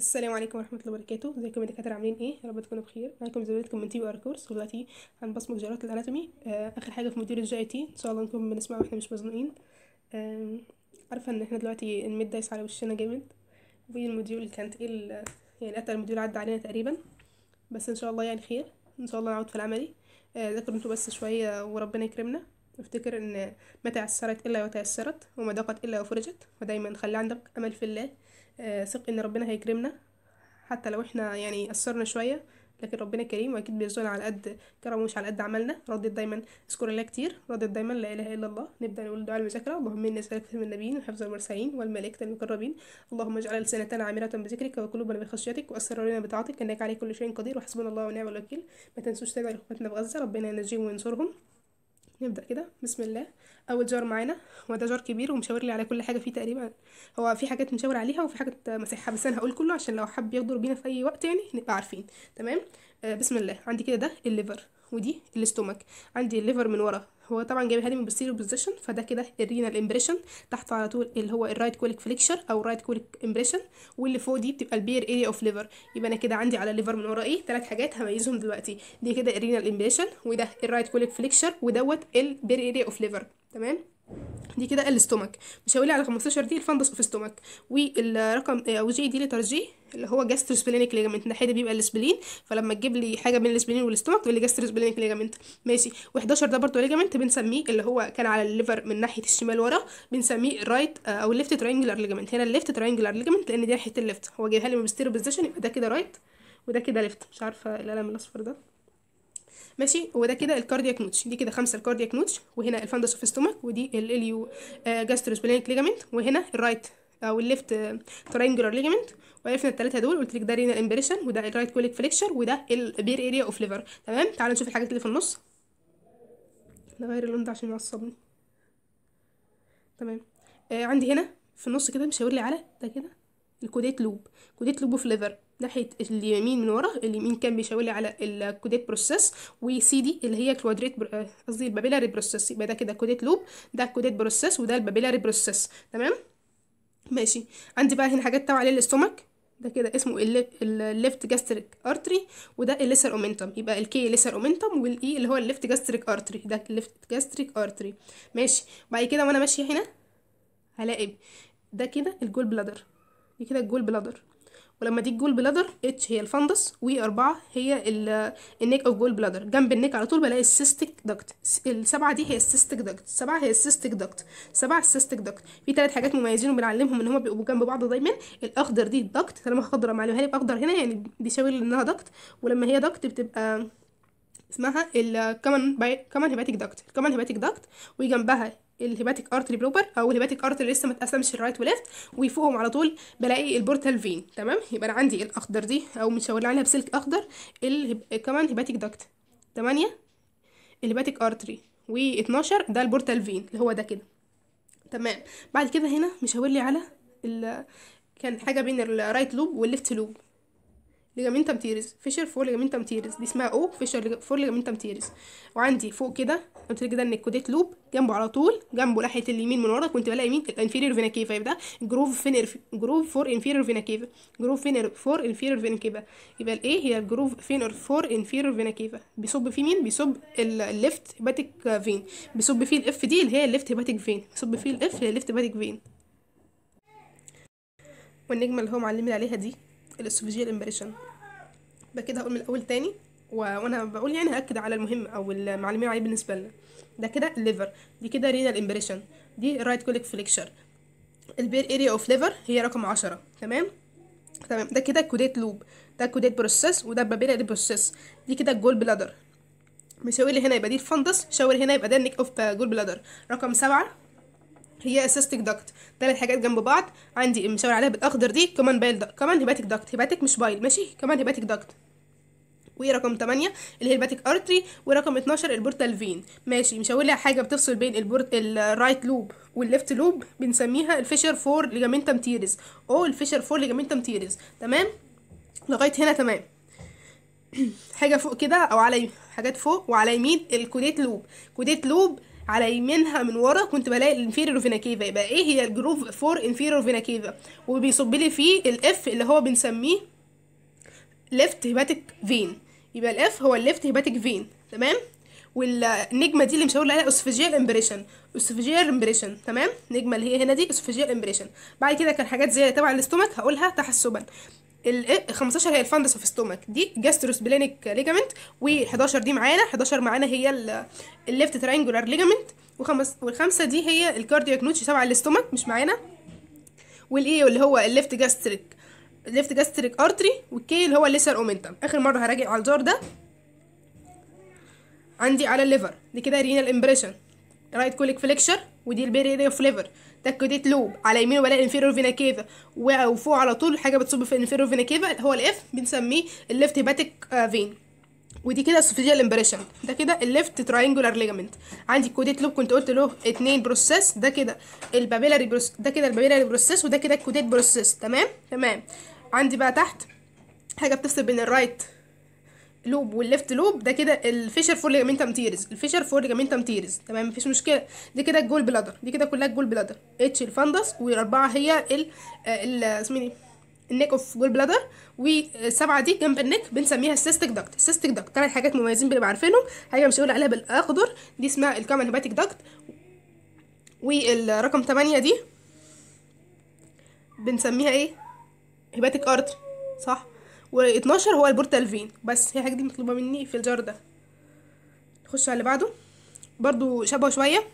السلام عليكم ورحمه الله وبركاته ازيكم يا دكاتره عاملين ايه يا رب تكونوا بخير معاكم زميلتكم من تي ار كورس ودلوقتي هنبصمج جرات الاناتومي آه، اخر حاجه في موديول الجي اي تي ان شاء الله نكون بنسمع واحنا مش مزنوقين آه، عارفه ان احنا دلوقتي الميد دايس على وشنا جامد والموديول كان تقيل إيه يعني اتقل موديول عدى علينا تقريبا بس ان شاء الله يعني خير ان شاء الله نعود في العملي آه ذاكروا انتوا بس شويه وربنا يكرمنا افتكر ان ما تيسرت الا وتيسرت وما ضاقت الا وفرجت ودايما خلي عندك امل في الله ثق آه، ان ربنا هيكرمنا حتى لو احنا يعني قصرنا شويه لكن ربنا كريم واكيد بيرزقنا على قد كرمه مش على قد عملنا ردت دايما اذكر الله كتير ردت دايما لا اله الا الله نبدا نقول دعاء المذاكره اللهم اني اسالك من النبيين وحفظ المرسلين والملائكه المقربين اللهم اجعل لسانتنا عامره بذكرك وقلوبنا بخشيتك واسرارنا بطاعتك انك على كل شيء قدير وحسبنا الله ونعم الوكيل ما تنسوش تدعي لاخواتنا في غزه ربنا ينجيهم وينصرهم نبدا كده بسم الله اول جار معانا هو ده جار كبير ومشاور لي على كل حاجه فيه تقريبا هو في حاجات مشاور عليها وفي حاجات مسحها بس انا هقول كله عشان لو حب يغدر بينا في اي وقت يعني نبقى عارفين تمام آه بسم الله عندي كده ده الليفر ودي الاستومك عندي الليفر من ورا هو طبعا جايبها لي من بوستيريو بوزيشن فده كده الرينال امبريشن تحت على طول اللي هو الرايت كوليك فليكشر او الرايت كوليك امبريشن واللي فوق دي بتبقى البير اريا اوف ليفر يبقى انا كده عندي على الليفر من ورا ايه ثلاث حاجات هميزهم دلوقتي دي كده الرينال امبريشن وده الرايت كوليك فليكشر ودوت البير اريا اوف ليفر تمام دي كده الاستومك مش هقولي على 15 دي الفندس اوف استومك والرقم او آه، جي دي لتر جي اللي هو جاستروسبلينيك ليجامنت الناحيه دي بيبقى الاسبلين فلما تجيب لي حاجه بين الاسبلين والاستومك تقول لي جاستروسبلينيك ليجامنت ماشي و11 ده برضه ليجامنت بنسميه اللي هو كان على الليفر من ناحيه الشمال ورا بنسميه الرايت آه، او ليفت تراينجلر ليجامنت هنا الليفت تراينجلر ليجامنت لان دي ناحيه الليفت هو جايبها لي من بوزيشن يبقى ده كده رايت وده كده ليفت مش عارفه القلم الاصفر ده ماشي هو ده كده الكاردياك نوتش دي كده خمسه الكاردياك نوتش وهنا الفاندس اوف ستومك ودي الاليو جاستروسبلينيك ليجامنت وهنا الرايت آه، او الليفت ترينجلر ليجامنت وعرفنا الثلاثه دول قلت لك ده رينال امبريشن وده الرايت كوليك فليكشر وده البير اريا اوف ليفر تمام تعالوا نشوف الحاجات اللي في النص نغير اللون ده عشان يعصبني تمام آه عندي هنا في النص كده مشاور لي على ده كده الكودات لوب كودات لوب اوف ليفر ناحيه اليمين من ورا اليمين كان بيشاور لي على الكودات بروسيس وسي دي اللي هي كوادريت آه، قصدي البابيلاري بروسيس يبقى ده كده كودات لوب ده كودات بروسيس وده البابيلاري بروسيس تمام ماشي عندي بقى هنا حاجات تبع للاستومك ده كده اسمه الليفت جاستريك ارتري وده الليسر اومنتوم يبقى الكي ليسر اومنتوم والاي اللي هو الليفت جاستريك ارتري ده الليفت جاستريك ارتري ماشي بعد كده وانا ماشيه هنا هلاقي ده كده الجول بلادر دي كده الجول بلادر ولما دي الجول بلادر اتش هي الفندس و أربعة هي النيك أو الجول بلادر جنب النيك على طول بلاقي السيستيك دكت السبعة دي هي السيستيك دكت السبعة هي السيستيك دكت سبعة السيستيك دكت في تلات حاجات مميزين وبنعلمهم إن هما بيبقوا جنب بعض دايما الأخضر دي الدكت طالما خضره معلومه هي اخضر هنا يعني بيشاور إنها دكت ولما هي دكت بتبقى اسمها الكمان باي كمان هيباتيك داكت الكمان هيباتيك داكت وجنبها الهيباتيك ارتري بلوبر او الهيباتيك ارتري لسه ما اتقسمش الرايت وليفت وفوقهم على طول بلاقي البورتال فين تمام يبقى انا عندي الاخضر دي او متشاور عليها بسلك اخضر كمان هيباتيك داكت 8 الهيباتيك ارتري و12 ده البورتال فين اللي هو ده كده تمام بعد كده هنا مشاور لي على ال... كان حاجه بين الرايت لوب والليفت لوب ليجامنتم تيرز فيشر فور ليجامنتم تيرز دي اسمها او فيشر فور ليجامنتم تيرز وعندي فوق كده قلت لك ده النكوديت لوب جنبه على طول جنبه ناحيه اليمين من ورا كنت بلاقي مين انفيرير فينا كيفا يبقى ده جروف فينر جروف فور انفيريور فينا كيفا جروف فينر فور انفيرير فينا كيفا يبقى الايه هي الجروف فينر فور انفيريور فينا كيفا بيصب فيه مين بيصب الليفت هيباتيك فين بيصب فيه الاف دي اللي هي الليفت هيباتيك فين بيصب فيه الاف اللي هي الليفت هيباتيك فين والنجمه اللي هو معلمين عليها دي الاسوفيجيال امبريشن يبقى كده هقول من الاول تاني وانا بقول يعني هاكد على المهم او المعلمين عليه بالنسبه لنا ده كده الليفر دي كده رينال امبريشن دي رايت كوليك فليكشر البير اريا اوف ليفر هي رقم عشرة تمام تمام ده كده كوديت لوب ده كوديت بروسيس وده بابيلا بروسيس دي كده الجول بلادر مشاوير هنا يبقى دي الفندس شاور هنا يبقى ده النيك اوف جول بلادر رقم سبعة هي اسيستك داكت تلات حاجات جنب بعض عندي مشاور عليها بالاخضر دي كمان بايل داكت كمان هيباتيك داكت هيباتيك مش بايل ماشي كمان هيباتيك داكت ورقم 8 اللي هي الباتيك ارتري ورقم 12 البورتال فين ماشي مشاور لها حاجه بتفصل بين البورت الرايت لوب والليفت لوب بنسميها الفيشر فور ليجامنتم تيرز او الفيشر فور ليجامنتم تيرز تمام لغايه هنا تمام حاجه فوق كده او على حاجات فوق وعلى يمين الكوديت لوب كوديت لوب على يمينها من ورا كنت بلاقي الانفيريور فينا كيفا يبقى ايه هي الجروف فور انفيريور فينا كيفا وبيصب لي فيه الاف اللي هو بنسميه ليفت هيباتيك فين يبقى الاف هو الليفت هيباتيك فين تمام والنجمه دي اللي مش هقول عليها اسفجيال امبريشن اسفجيال امبريشن تمام النجمه اللي هي هنا دي اسفجيال امبريشن بعد كده كان حاجات زي تبع الاستومك هقولها تحسبا ال 15 إيه، هي الفاندس اوف ستومك دي جاستروس بلينك ليجامنت و11 دي معانا 11 معانا هي الليفت ترينجولار ليجامنت وخمس والخمسه دي هي الكاردياك نوتش 7 الاستومك مش معانا والاي اللي هو الليفت جاستريك الليفت جاستريك ارتري والكي اللي هو الليسر اومنتم اخر مره هراجع على الجار ده عندي على الليفر دي كده رينال امبريشن رايت كوليك فليكشر ودي البيري البيريري فليفر تاكوديت لوب على يمين ولا الانفيرور فينا كيفا وفوق على طول حاجه بتصب في الانفيرور فينا كيفا هو الاف بنسميه الليفت هيباتيك آه، فين ودي كده اسوفيجيال امبريشن ده كده الليفت تراينجولار ليجامنت عندي كوديت لوب كنت قلت له اتنين بروسيس ده كده البابيلاري بروس ده كده البابيلاري بروسيس وده كده الكوديت بروسيس تمام تمام عندي بقى تحت حاجه بتفصل بين الرايت لوب والليفت لوب ده كده الفيشر فور ليجامنتم تيرز الفيشر فور ليجامنتم تيرز تمام مفيش مشكله دي كده الجول بلادر دي كده كلها الجول بلادر اتش الفاندس والاربعه هي ال آه، ال النيك اوف جول بلادر والسبعه دي جنب النيك بنسميها السيستيك دكت السيستيك دكت ثلاث حاجات مميزين بنبقى عارفينهم حاجه مش هقول عليها بالاخضر دي اسمها الكامن هيباتيك دكت والرقم 8 دي بنسميها ايه هيباتيك ارتر صح و12 هو البورتالفين بس هي الحاجة دي مطلوبة مني في الجار ده نخش على اللي بعده برضو شبهه شوية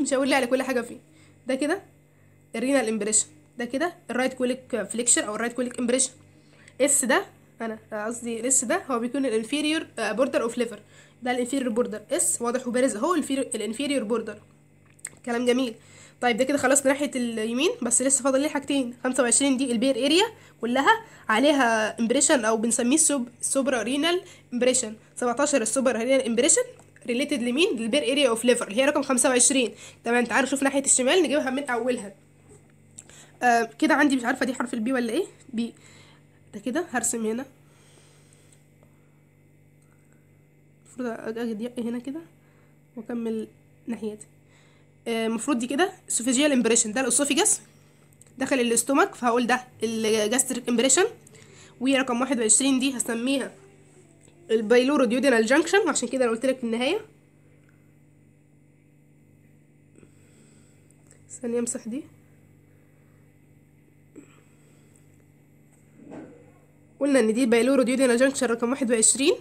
مش هقول لي على كل حاجة فيه ده كده الرينال امبريشن ده كده الرايت كوليك فليكشر او الرايت كوليك امبريشن اس ده انا قصدي الاس ده هو بيكون الانفيريور آه، بوردر اوف ليفر ده الانفيريور بوردر اس واضح وبارز اهو الانفيريور بوردر كلام جميل طيب ده كده خلصنا ناحيه اليمين بس لسه فاضل ليه حاجتين خمسة وعشرين دي البير اريا كلها عليها امبريشن او بنسميه السوب سوبرا رينال امبريشن سبعتاشر السوبرا رينال امبريشن ريليتد لمين للبير اريا اوف ليفر اللي هي رقم خمسة وعشرين تمام تعالوا نشوف ناحيه الشمال نجيبها من اولها آه كده عندي مش عارفه دي حرف البي ولا ايه بي ده كده هرسم هنا المفروض اجي هنا كده واكمل ناحيتي المفروض آه، دي كده اسوفيجيال امبريشن ده الاسوفيجاس دخل الاستومك فهقول ده الجاستريك امبريشن ورقم واحد وعشرين دي هسميها البايلورو ديودينال جانكشن عشان كده انا قلت لك في النهايه ثانيه امسح دي قلنا ان دي البايلورو ديودينال جانكشن رقم واحد وعشرين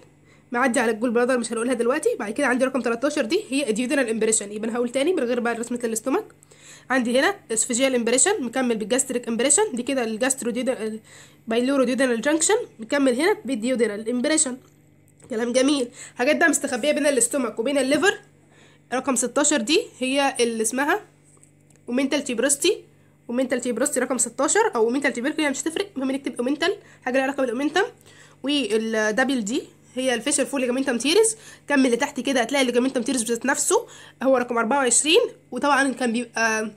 معدي على الجول براذر مش هنقولها دلوقتي بعد كده عندي رقم 13 دي هي اديودينال امبريشن يبقى انا هقول تاني من غير بقى رسمه الاستومك عندي هنا اسفجيال امبريشن مكمل بالجاستريك امبريشن دي كده الجاسترو بايلورو ديودنال جانكشن مكمل هنا بالديودنال امبريشن كلام جميل حاجات بقى مستخبيه بين الاستومك وبين الليفر رقم 16 دي هي اللي اسمها اومنتال تيبرستي اومنتال تيبرستي رقم 16 او اومنتال تيبركل مش تفرق المهم نكتب اومنتال حاجه لها علاقه بالاومنتم والدبل دي هي الفيشر فول ليجامنتم تيرس كمل تحت كده هتلاقي الليجامنتم تيرس بذات نفسه هو رقم 24 وطبعا كان بيبقى آه،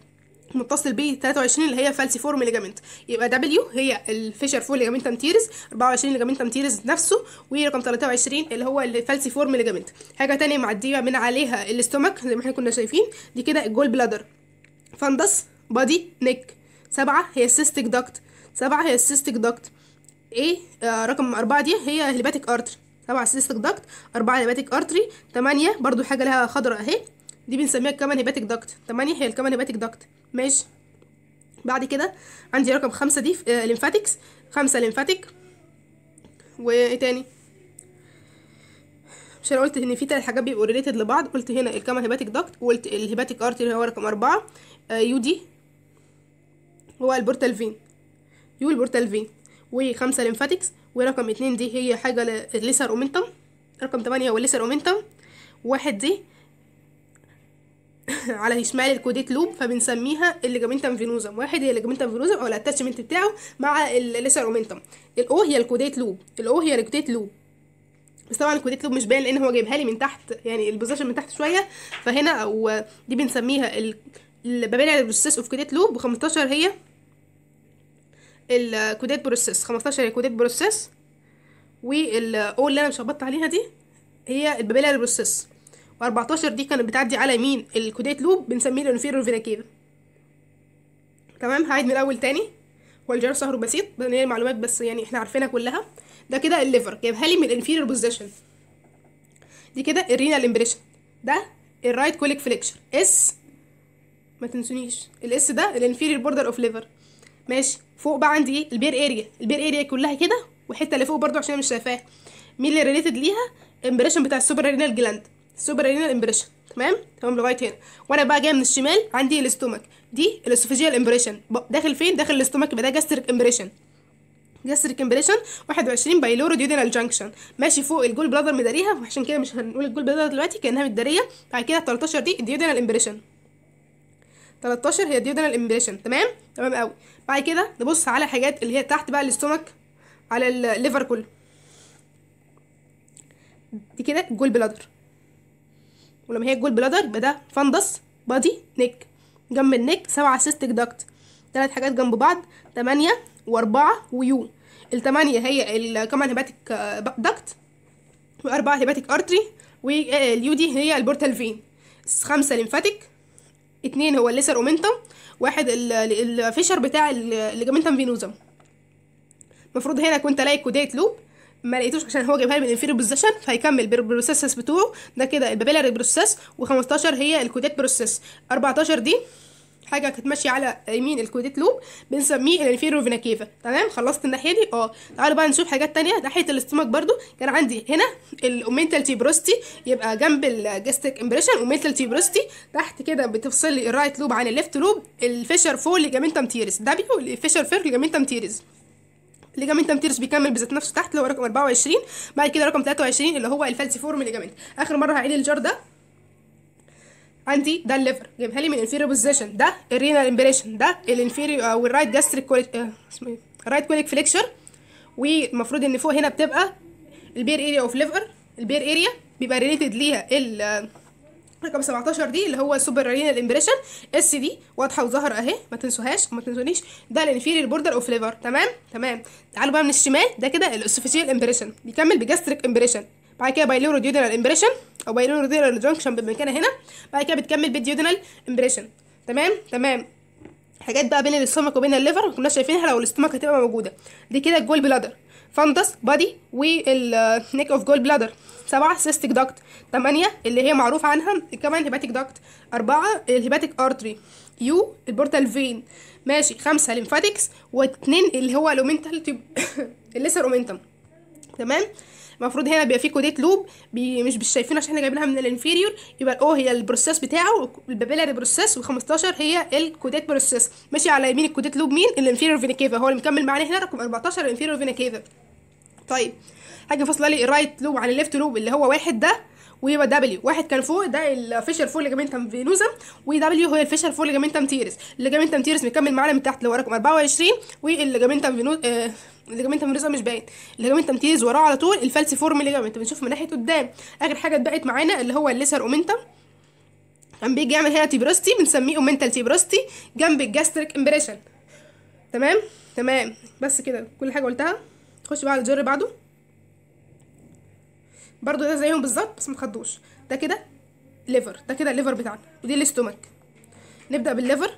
متصل ب 23 اللي هي فورم ليجامنت يبقى دبليو هي الفيشر فول ليجامنتم تيرس 24 ليجامنتم تيرس نفسه ورقم 23 اللي هو الفالسيفورم ليجامنت حاجه تانية معديه من عليها الاستومك زي ما احنا كنا شايفين دي كده الجول بلادر فندس بادي نيك سبعة هي السيستيك داكت سبعة هي السيستيك داكت ايه آه رقم أربعة دي هي الهيباتيك ارتر سبعة سيستك داكت أربعة هيباتيك أرتري تمانية برضو حاجة لها خضرة أهي دي بنسميها كمان هيباتيك داكت تمانية هي الكمان هيباتيك داكت ماشي بعد كده عندي رقم خمسة دي آه ليمفاتكس خمسة و وإيه تاني مش انا قلت ان في تلات حاجات بيبقوا ريليتد لبعض قلت هنا الكمان هيباتيك داكت وقلت الهيباتيك ارتري هو رقم أربعة آه، يو دي هو البورتال فين يو البورتال فين وخمسة ليمفاتكس ورقم اتنين دي هي حاجة الليسر اومنتم رقم تمانية هو الليسر اومنتم واحد دي على شمال الكوديت لوب فبنسميها الليجامنتم فينوزم واحد هي الليجامنتم فينوزم او الاتاتشمنت بتاعه مع الليسر اومنتم الاو هي الكوديت لوب الاو هي الكوديت لوب بس طبعا الكوديت لوب مش باين لان هو جايبها لي من تحت يعني البوزيشن من تحت شويه فهنا او دي بنسميها ال... ببالي على البروسيس اوف كوديت لوب و15 هي الكودات بروسيس 15 هي كودات بروسيس والاول اللي انا شخبطت عليها دي هي البابيلا بروسيس و14 دي كانت بتعدي على مين الكودات لوب بنسميه الانفيرور فيناكيل تمام هعيد من الاول تاني هو الجرس سهر بسيط بدل هي المعلومات بس يعني احنا عارفينها كلها ده كده الليفر جايبها لي من الانفيرور بوزيشن دي كده الرينال امبريشن ده الرايت كوليك فليكشر اس ما تنسونيش الاس ده الانفيرير بوردر اوف ليفر ماشي فوق بقى عندي ايه البير اريا البير اريا كلها كده والحته اللي فوق برده عشان مش شايفاها مين اللي ريليتد ليها امبريشن بتاع السوبر رينال جلاند السوبر رينال امبريشن تمام تمام لغايه هنا وانا بقى جايه من الشمال عندي الاستومك دي الاسوفيجيال امبريشن داخل فين داخل الاستومك يبقى ده جاستريك امبريشن جاستريك امبريشن 21 بايلورو ديودينال جانكشن ماشي فوق الجول بلادر مداريها وعشان كده مش هنقول الجول بلادر دلوقتي كانها مداريه بعد كده 13 دي الديودينال امبريشن 13 هي ديودنال امبريشن تمام تمام قوي بعد كده نبص على الحاجات اللي هي تحت بقى الاستومك على الليفر كله دي كده جول بلادر ولما هي جول بلادر يبقى ده فندس بادي نيك جنب النيك سبعة سيستك داكت ثلاث حاجات جنب بعض تمانية وأربعة ويو التمانية هي الكمان هيباتيك داكت وأربعة هيباتيك أرتري واليو دي هي البورتال فين خمسة لينفاتيك اتنين هو الليسر اومنتم واحد الفيشر بتاع الليجامنتم فينوزا المفروض هنا كنت الاقي كودات لوب ما لقيتوش عشان هو جايبها لي من الانفيريور بوزيشن فهيكمل بالبروسيسس بتوعه ده كده البابيلاري بروسيس و15 هي الكودات بروسيس 14 دي حاجه كانت ماشيه على يمين الكويديت لوب بنسميه الانفيرو فينا كيفا تمام خلصت الناحيه دي اه تعالوا بقى نشوف حاجات ثانيه ناحيه الاستماك برده كان عندي هنا الاومنتال تيبروستي يبقى جنب الجاستيك امبريشن اومنتال تيبروستي تحت كده بتفصل لي الرايت لوب عن الليفت لوب الفيشر فور لجامنتم تيرس دبليو الفيشر فور لجامنتم تيرس ليجامنتم تيرس بيكمل بذات نفسه تحت اللي هو رقم 24 بعد كده رقم 23 اللي هو الفالسي فورم ليجامنت اخر مره هعيد الجار ده عندي ده الليفر جايبها لي من الانفيريو بوزيشن ده الرينال امبريشن ده الانفيريو او الرايت جاستريك كوليك اسمه ايه الرايت كوليك فليكشر والمفروض ان فوق هنا بتبقى البير اريا اوف ليفر البير اريا بيبقى ريليتد ليها ال آه، رقم 17 دي اللي هو السوبر رينال امبريشن اس دي واضحه وظاهره اهي ما تنسوهاش وما تنسونيش ده الانفيريور بوردر اوف ليفر تمام تمام تعالوا بقى من الشمال ده كده الاسوفيجيال امبريشن بيكمل بجاستريك امبريشن بعد كده بايلورو ديودنال امبريشن او بايلورو ديودنال جنكشن بالمكان هنا بعد كده بتكمل بالديودنال امبريشن تمام تمام حاجات بقى بين الاستمك وبين الليفر ما كناش شايفينها لو الاستمك هتبقى موجوده دي كده الجول بلادر فانتس بادي والنيك اوف جول بلادر سبعة سيستيك داكت تمانية اللي هي معروف عنها كمان هيباتيك داكت أربعة الهيباتيك أرتري يو البورتال فين ماشي خمسة ليمفاتكس واتنين اللي هو الومنتال تيوب الليسر أومنتم تمام المفروض هنا بيبقى في كوديت لوب بي مش شايفينه عشان احنا جايبينها من الانفيريور يبقى الاو اه هي البروسيس بتاعه البابيلاري بروسيس و15 هي الكوديت بروسيس ماشي على يمين الكوديت لوب مين الانفيريور فينا كيفا هو اللي مكمل معانا هنا رقم 14 الانفيريور فينا كيفا طيب هاجي فاصله لي الرايت لوب عن الليفت لوب اللي هو واحد ده ويبقى دبليو واحد كان فوق ده الفيشر فور ليجامنتم فينوزم ودبليو هو الفيشر فور ليجامنتم تيرس الليجامنتم تيرس مكمل معانا من تحت لوراكم 24 والليجامنتم فينوز آه الليجامنت مش باين الليجامنتم تيرس وراه على طول الفالسي فورم ليجامنت بنشوف من ناحيه قدام اخر حاجه اتبقت معانا اللي هو الليسر اومنتم كان بيجي يعمل هنا تيبرستي بنسميه اومنتال تيبرستي جنب الجاستريك امبريشن تمام تمام بس كده كل حاجه قلتها خش بقى على الجر بعده برضو ده زيهم بالظبط بس متخدوش ده كده ليفر ده كده الليفر بتاعنا ودي الاستومك نبدا بالليفر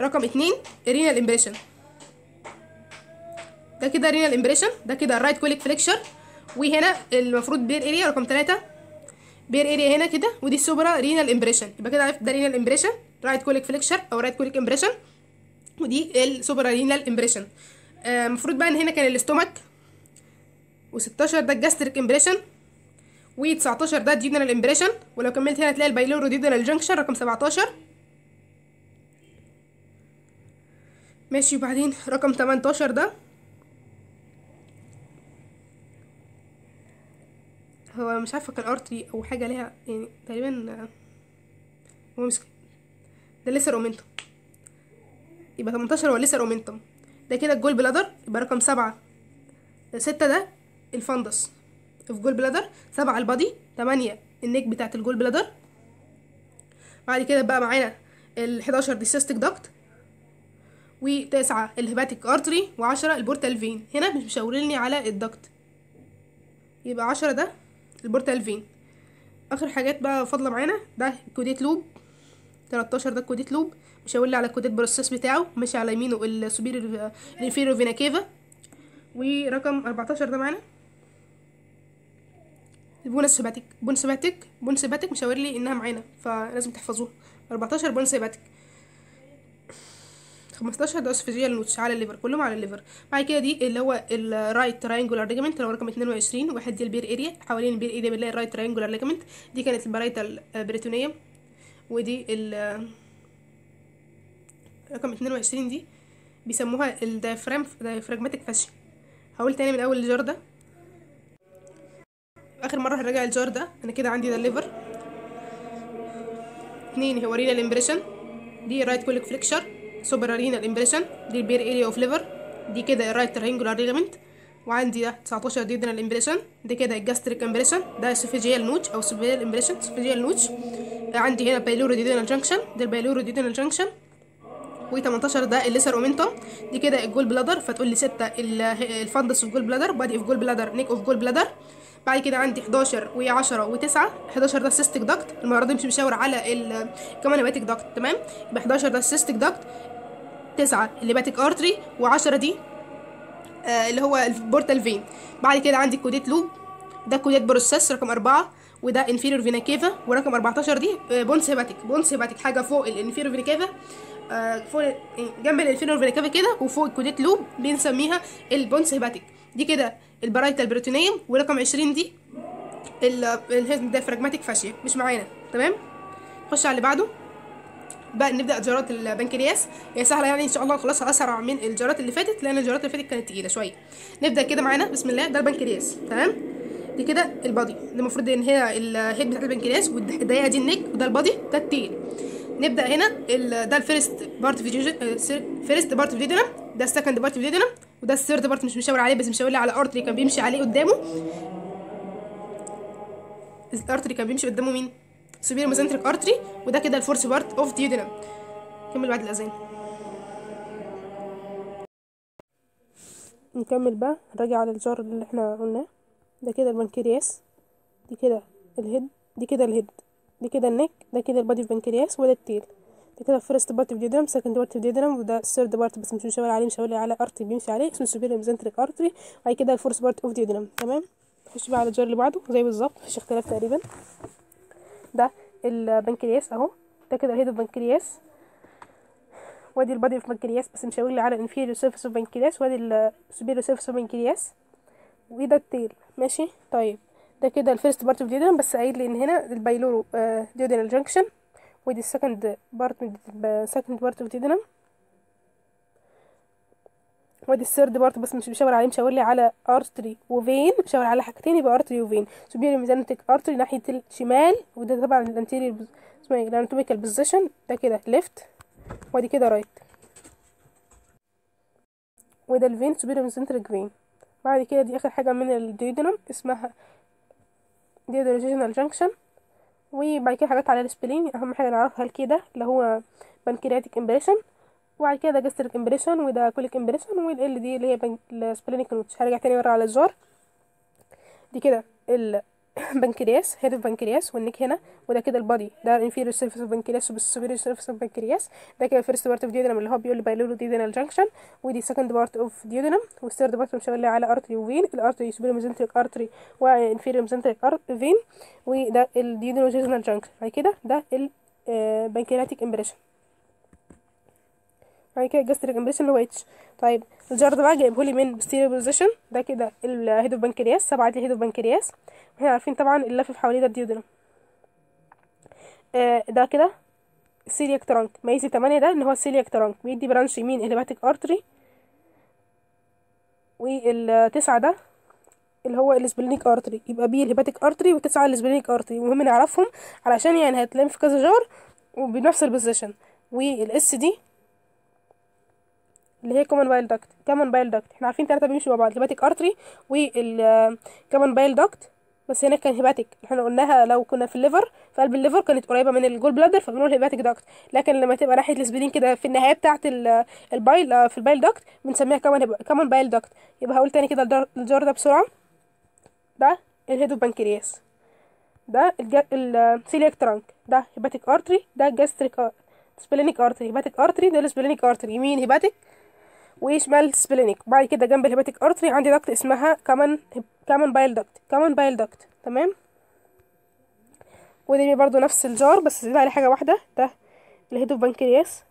رقم اتنين رينال امبريشن ده كده رينال امبريشن ده كده الرايت كوليك فليكشر وهنا المفروض بير اريا رقم تلاتة بير اريا هنا كده ودي السوبرا رينال امبريشن يبقى كده عرفت ده رينال امبريشن رايت كوليك فليكشر او رايت كوليك امبريشن ودي السوبرا رينال امبريشن المفروض بقى ان هنا كان الاستومك و16 ده الجاستريك امبريشن و19 ده الجيبنال امبريشن ولو كملت هنا هتلاقي البايلورو ديدنال جنكشن رقم 17 ماشي وبعدين رقم 18 ده هو مش عارفه كان ارتري او حاجه ليها يعني تقريبا هو مش ده لسه رومنتوم يبقى 18 هو لسه رومنتوم ده كده الجول بلادر يبقى رقم 7 6 ده الفندس في جول بلادر سبعة البادي تمانية النيك بتاعة الجول بلادر بعد كده بقى معانا ال11 دي سيستيك و وتسعة الهباتيك ارتري وعشرة البورتال فين هنا مش مشاورلني على الدكت يبقى عشرة ده البورتال فين اخر حاجات بقى فاضله معانا ده كوديت لوب 13 ده كوديت لوب مشاور لي على كوديت بروسيس بتاعه ماشي على يمينه السوبير ريفيرو فيناكيفا ورقم 14 ده معانا بونسباتيك بونسباتيك بونسباتيك مشاور لي انها معانا فلازم تحفظوها 14 بونسباتيك 15 ده اسفيجيال نوتش على الليفر كلهم على الليفر بعد كده دي اللي هو الرايت ترينجولار ليجمنت اللي هو رقم 22 واحد دي البير اريا حوالين البير اريا بنلاقي الرايت ترينجولار ليجمنت دي كانت البريتال آه، بريتونيه ودي ال رقم 22 دي بيسموها الدايفرام دايفراجماتيك فاشيا هقول تاني من اول الجار ده اخر مره هنراجع الجار ده انا كده عندي ده الليفر اتنين هو رينال امبريشن دي رايت كوليك فليكشر سوبر رينال امبريشن دي البير اريا اوف ليفر دي كده الرايت ترينجولار ليجمنت وعندي ده 19 ديدنال امبريشن دي كده الجاستريك امبريشن ده السوفيجيال نوتش او سوفيجيال امبريشن سوفيجيال نوتش عندي هنا بايلورو ديدنال جانكشن ده البايلورو ديدنال جانكشن و18 ده الليسر اومنتوم دي كده الجول بلادر فتقول لي 6 الفندس اوف جول بلادر بادي اوف جول بلادر نيك اوف جول بلادر بعد كده عندي 11 و10 و9 11 ده سيستك دكت المره دي مش بشاور على الكمانوباتيك دكت تمام يبقى 11 ده سيستك دكت 9 الليباتيك ارتري و10 دي آه اللي هو البورتال فين بعد كده عندي كوديت لوب ده كوديت بروسيس رقم 4 وده انفيرور فينا كيفا ورقم 14 دي بونس هيباتيك بونس هيباتيك حاجه فوق الانفيرور فينا كيفا فوق جنب الانفيرور فينا كيفا كده وفوق الكوديت لوب بنسميها البونس هيباتيك دي كده البرايتا البروتينيوم ورقم 20 دي ده دايفراجماتيك فاشيا مش معانا تمام نخش على اللي بعده بقى نبدا جرات البنكرياس هي سهله يعني ان شاء الله خلاص اسرع من الجرات اللي فاتت لان الجرات اللي فاتت كانت تقيله شويه نبدا كده معانا بسم الله ده البنكرياس تمام دي كده البادي المفروض ان هي الهيد بتاعت البنكرياس والدايه دي النك وده البادي ده التيل نبدا هنا ده الفيرست بارت فيديو فيرست بارت ديدنا ده السكند بارت ديدنا وده الثيرد بارت مش مشاور عليه بس مشاور على ارتري كان بيمشي عليه قدامه الارتري كان بيمشي قدامه مين سوبير مزنتريك ارتري وده كده الفورس بارت اوف ديدنا كمل بعد الاذان نكمل بقى نراجع على الجار اللي احنا قلناه ده كده البنكرياس دي كده الهيد دي كده الهيد دي كده النك ده كده البادي في بنكرياس وده التيل ده كده الفيرست بارت في ديدرم سكند بارت في ديدرم وده الثيرد بارت بس مش مشاور عليه مشاور على ارتري بيمشي عليه اسمه سوبيريور ميزنتريك ارتري وبعد كده الفورث بارت اوف ديدرم تمام نخش بقى على الجار اللي بعده زي بالظبط مفيش اختلاف تقريبا ده البنكرياس اهو ده كده الهيد اوف بنكرياس وادي البادي اوف بنكرياس بس مشاور لي على الانفيريور سيرفيس اوف بنكرياس وادي السوبيريور سيرفيس اوف بنكرياس وده التيل ماشي طيب ده كده الفيرست بارت اوف ديودينال بس قايل لي ان هنا البايلورو آه، ديودينال جنكشن ودي السكند بارت سكند بارت اوف ديودينال وادي السيرد بارت بس مش بشاور عليه مشاور لي على ارتري وفين مشاور على حاجتين يبقى ارتري وفين سوبيريور ميزانتك ارتري ناحيه الشمال وده طبعا الانتيريور اسمها ايه الاناتوميكال بوزيشن ده كده ليفت وادي كده رايت وده الفين سوبيريور ميزانتك فين بعد كده دي اخر حاجه من الديودنم اسمها ديودريجينال جانكشن وبعد كده حاجات على السبلين اهم حاجه نعرفها الكده اللي هو بانكرياتيك امبريشن وبعد كده جاستريك امبريشن وده كوليك امبريشن والال دي اللي هي السبلينيك نوتش هرجع تاني مره على الجار دي كده بنكرياس هيد اوف بنكرياس والنيك هنا وده كده البادي ده الانفيريور سيرفيس اوف بنكرياس وبالسوبيريور سيرفيس اوف بنكرياس ده كده الفيرست بارت اوف ديودنم اللي هو بيقول بايلولو ديودنال جانكشن ودي سكند بارت اوف ديودنم والثيرد بارت مش على ارتري وفين الارتري سوبيريور ميزنتريك ارتري وانفيريور ميزنتريك فين وده الديودنال جانكشن بعد كده ده البنكرياتيك آه، امبريشن بعد كده الجاستريك امبريشن اللي هو اتش طيب الجار ده بقى جايبهولي من بستيريو بوزيشن ده كده الهيد اوف بنكرياس سبعة دي اوف بنكرياس واحنا عارفين طبعا اللفف حواليه ده الديودنم آه، ده كده سيلياك ترانك ميزي تمانية ده اللي هو سيلياك ترانك بيدي برانش يمين الهيباتيك ارتري والتسعة ده اللي هو الاسبلينيك ارتري يبقى بي الهيباتيك ارتري وتسعة الاسبلينيك ارتري مهم نعرفهم علشان يعني هتلاقيهم في كذا جار وبنفس البوزيشن والاس دي اللي هي كومن بايل داكت كومن بايل داكت احنا عارفين ثلاثه بيمشوا مع بعض الهيباتيك ارتري والكومن بايل داكت بس هناك كان هيباتيك احنا قلناها لو كنا في الليفر في قلب الليفر كانت قريبه من الجول بلادر فبنقول هيباتيك داكت لكن لما تبقى ناحيه السبلين كده في النهايه بتاعه آه، البايل آه، في البايل داكت بنسميها كمان كمان بايل داكت يبقى هقول تاني كده الجار ده بسرعه ده الهيدو بانكرياس ده السيلياك آه، ترانك ده هيباتيك ارتري ده جاستريك سبلينيك ارتري هيباتيك ارتري ده السبلينيك ارتري يمين هيباتيك وشمال سبلينيك بعد كده جنب الهيباتيك ارتري عندي دكت اسمها كمان كمان بايل دكت كمان بايل دكت تمام ودي برضو نفس الجار بس زيد عليه حاجه واحده ده الهيدو بانكرياس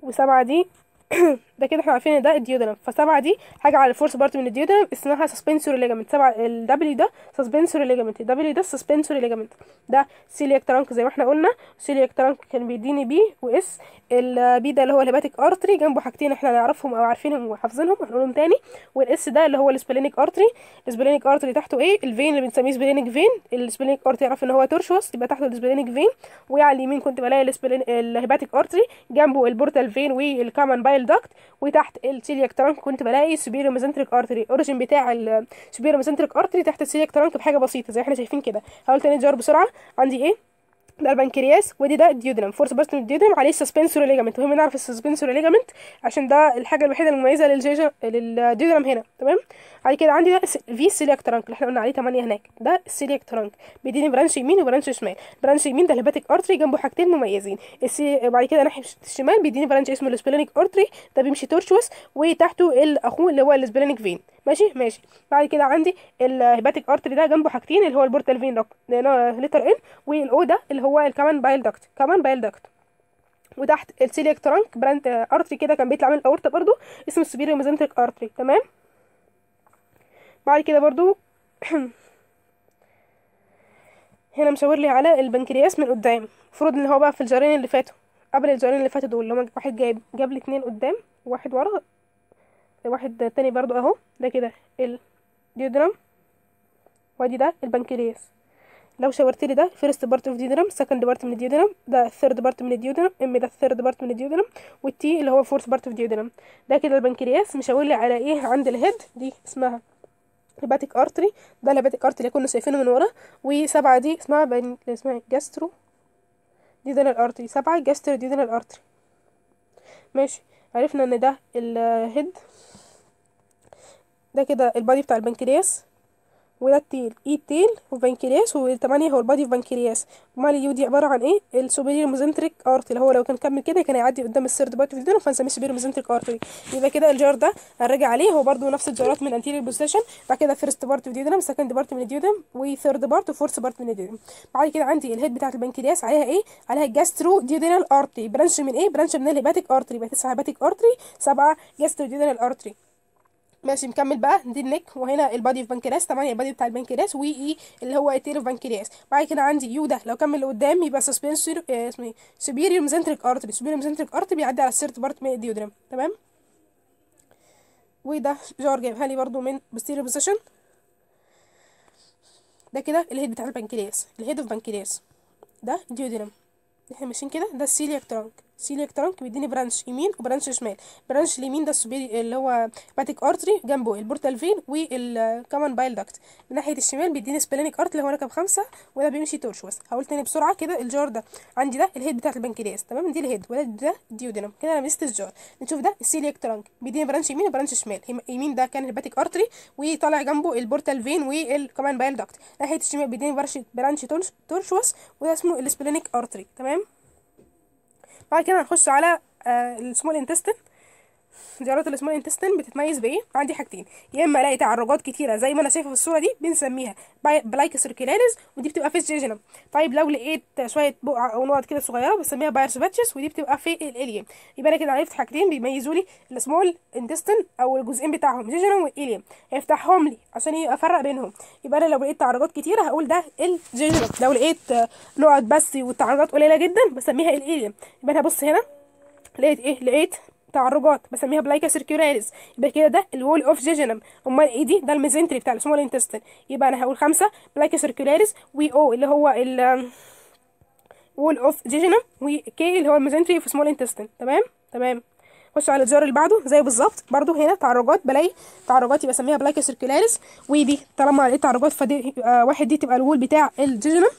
وسبعه دي ده كده احنا عارفين ان ده الديودنم فسبعة دي حاجة على الفورس بارت من الديودنم اسمها suspensory ligament سبعة الدبليو ده سسبنسوري ليجامنت الدبليو ده suspensory ligament ده celiac ترانك زي ما احنا قلنا celiac ترانك كان بيديني بي واس البي ده اللي هو الهباتيك ارتري جنبه حاجتين احنا نعرفهم او عارفينهم وحافظينهم هنقولهم تاني والاس ده اللي هو السبلينيك ارتري السبلينيك ارتري تحته ايه الفين اللي بنسميه سبلينيك فين السبلينيك ارتري اعرف ان هو تورشوس يبقى تحته السبلينيك فين وعلى اليمين كنت بلاقي الهباتيك ارتري جنبه البورتال فين والكامن بايل داكت وتحت السيلياك ترانك كنت بلاقي سوبيريو ميزنتريك ارتري الاوريجن بتاع السوبيريو ميزنتريك ارتري تحت السيلياك ترانك بحاجه بسيطه زي احنا شايفين كده هقول تاني اني بسرعه عندي ايه ده البنكرياس ودي ده الديودنم فورس بارتن الديودنم عليه السسبنسوري ليجامنت المهم نعرف السسبنسوري ليجامنت عشان ده الحاجه الوحيده المميزه للجيجا للديودنم هنا تمام بعد كده عندي ده في سيلياك ترانك اللي احنا قلنا عليه 8 هناك ده السيليك ترانك بيديني برانش يمين وبرانش شمال برانش يمين ده الهباتيك ارتري جنبه حاجتين مميزين السي بعد كده ناحيه الشمال بيديني برانش اسمه السبلينيك ارتري ده بيمشي تورشوس وتحته الاخوه اللي هو السبلينيك فين ماشي ماشي بعد كده عندي الهيباتيك ارتري ده جنبه حاجتين اللي هو البورتال فين دكت لتر ان والاو ده اللي هو الكمان بايل دكت كمان بايل دكت وتحت السيليك ترانك براند ارتري كده كان بيطلع من الاورطه برضو اسمه السوبيريو ميزنتريك ارتري تمام بعد كده برضو هنا مشاور لي على البنكرياس من قدام المفروض ان هو بقى في الجارين اللي فاتوا قبل الجارين اللي فاتوا دول اللي هما واحد جايب جاب لي اتنين قدام وواحد ورا واحد تاني برضو اهو ده كده الديودرم وادي ده البنكرياس لو شاورت لي ده فيرست بارت اوف ديودرم سكند بارت من الديودرم ده الثيرد بارت من الديودرم ام ده الثيرد بارت من الديودرم والتي اللي هو فورث بارت اوف ديودرم ده كده البنكرياس مشاور لي على ايه عند الهيد دي اسمها هيباتيك ارتري ده الهيباتيك ارتري اللي كنا شايفينه من ورا وسبعه دي اسمها بن... اسمها جاسترو ديودنال ارتري سبعه جاسترو ديودنال ارتري ماشي عرفنا ان ده الهيد ده كده البادي بتاع البنكرياس وده التيل اي تيل في بنكرياس والتمانية هو البادي في بنكرياس امال اليو دي عباره عن ايه السوبيريور ميزنتريك ارتري هو لو كان كمل كده كان هيعدي قدام السيرد بارت في الدنيا فنسميه سوبيريور ميزنتريك ارتري يبقى كده الجار ده هنراجع عليه هو برده نفس الجارات من انتيريور بوزيشن بعد كده فيرست بارت في الديودنم سكند بارت من الديودنم وثيرد بارت وفورث بارت من الديودم بعد كده عندي الهيد بتاعه البنكرياس عليها ايه عليها جاسترو ديودنال ارتري برانش من ايه برانش من الهيباتيك ارتري يبقى تسعه هيباتيك ارتري سبعه جاسترو ديودنال ارتري ماشي مكمل بقى دي النك وهنا البادي في بنكرياس تمام البادي بتاع البنكرياس وي اي اللي هو التير في بنكرياس بعد كده عندي يو ده لو كمل لقدام يبقى سسبنسور آه، اسمه ايه سوبيريور مزنتريك ارتري سوبيريور مزنتريك ارتري بيعدي على السيرت بارت من الديودرم تمام وده جار جايبها لي برده من بستيريو بوزيشن ده كده الهيد بتاع البنكرياس الهيد اوف بنكرياس ده الديودرم احنا ماشيين كده ده السيلياك ترانك سيليك ترانك بيديني برانش يمين وبرانش شمال برانش اليمين ده السوبيري اللي هو باتيك ارتري جنبه البورتال فين والكمان بايل داكت من ناحيه الشمال بيديني سبلينيك ارت اللي هو رقم خمسة وده بيمشي تورشوس هقول تاني بسرعه كده الجار ده عندي ده الهيد بتاعه البنكرياس تمام دي الهيد وده ده ديودينم كده انا مسكت الجار نشوف ده السيليك ترانك بيديني برانش يمين وبرانش شمال يمين ده كان الباتيك ارتري وطالع جنبه البورتال فين والكمان بايل داكت ناحيه الشمال بيديني برانش تورشوس وده اسمه السبلينيك ارتري تمام بعد كده هنخش على آه، السمول انتستين زيارات السمول انتستين بتتميز بايه عندي حاجتين يا اما الاقي تعرجات كتيره زي ما انا شايفه في الصوره دي بنسميها بلايك سيركيلاريز ودي بتبقى في الجيجنم طيب لو لقيت شويه بقع او نقط كده صغيره بسميها بايرس باتشز ودي بتبقى في الاليم يبقى انا كده عرفت حاجتين بيميزوا لي السمول انتستين او الجزئين بتاعهم جيجنم والاليم هيفتحهم لي عشان افرق بينهم يبقى انا لو لقيت تعرجات كتيره هقول ده الجيجنم لو لقيت نقط بس والتعرجات قليله جدا بسميها الاليم يبقى انا هبص هنا لقيت ايه لقيت تعرجات بسميها بلايكا سيركيوراليز يبقى كده ده الوول اوف جيجينم امال ايه دي ده الميزنتري بتاع السمول انتستين يبقى انا هقول خمسه بلايكا سيركيوراليز وي او اللي هو ال وول اوف جيجينم وكي اللي هو الميزنتري في سمول انتستين تمام تمام خش على الجار اللي بعده زي بالظبط برضو هنا تعرجات بلاي تعرجات يبقى اسميها بلايكا سيركيولاريس ودي طالما لقيت تعرجات فدي آه، واحد دي تبقى الوول بتاع الجيجنم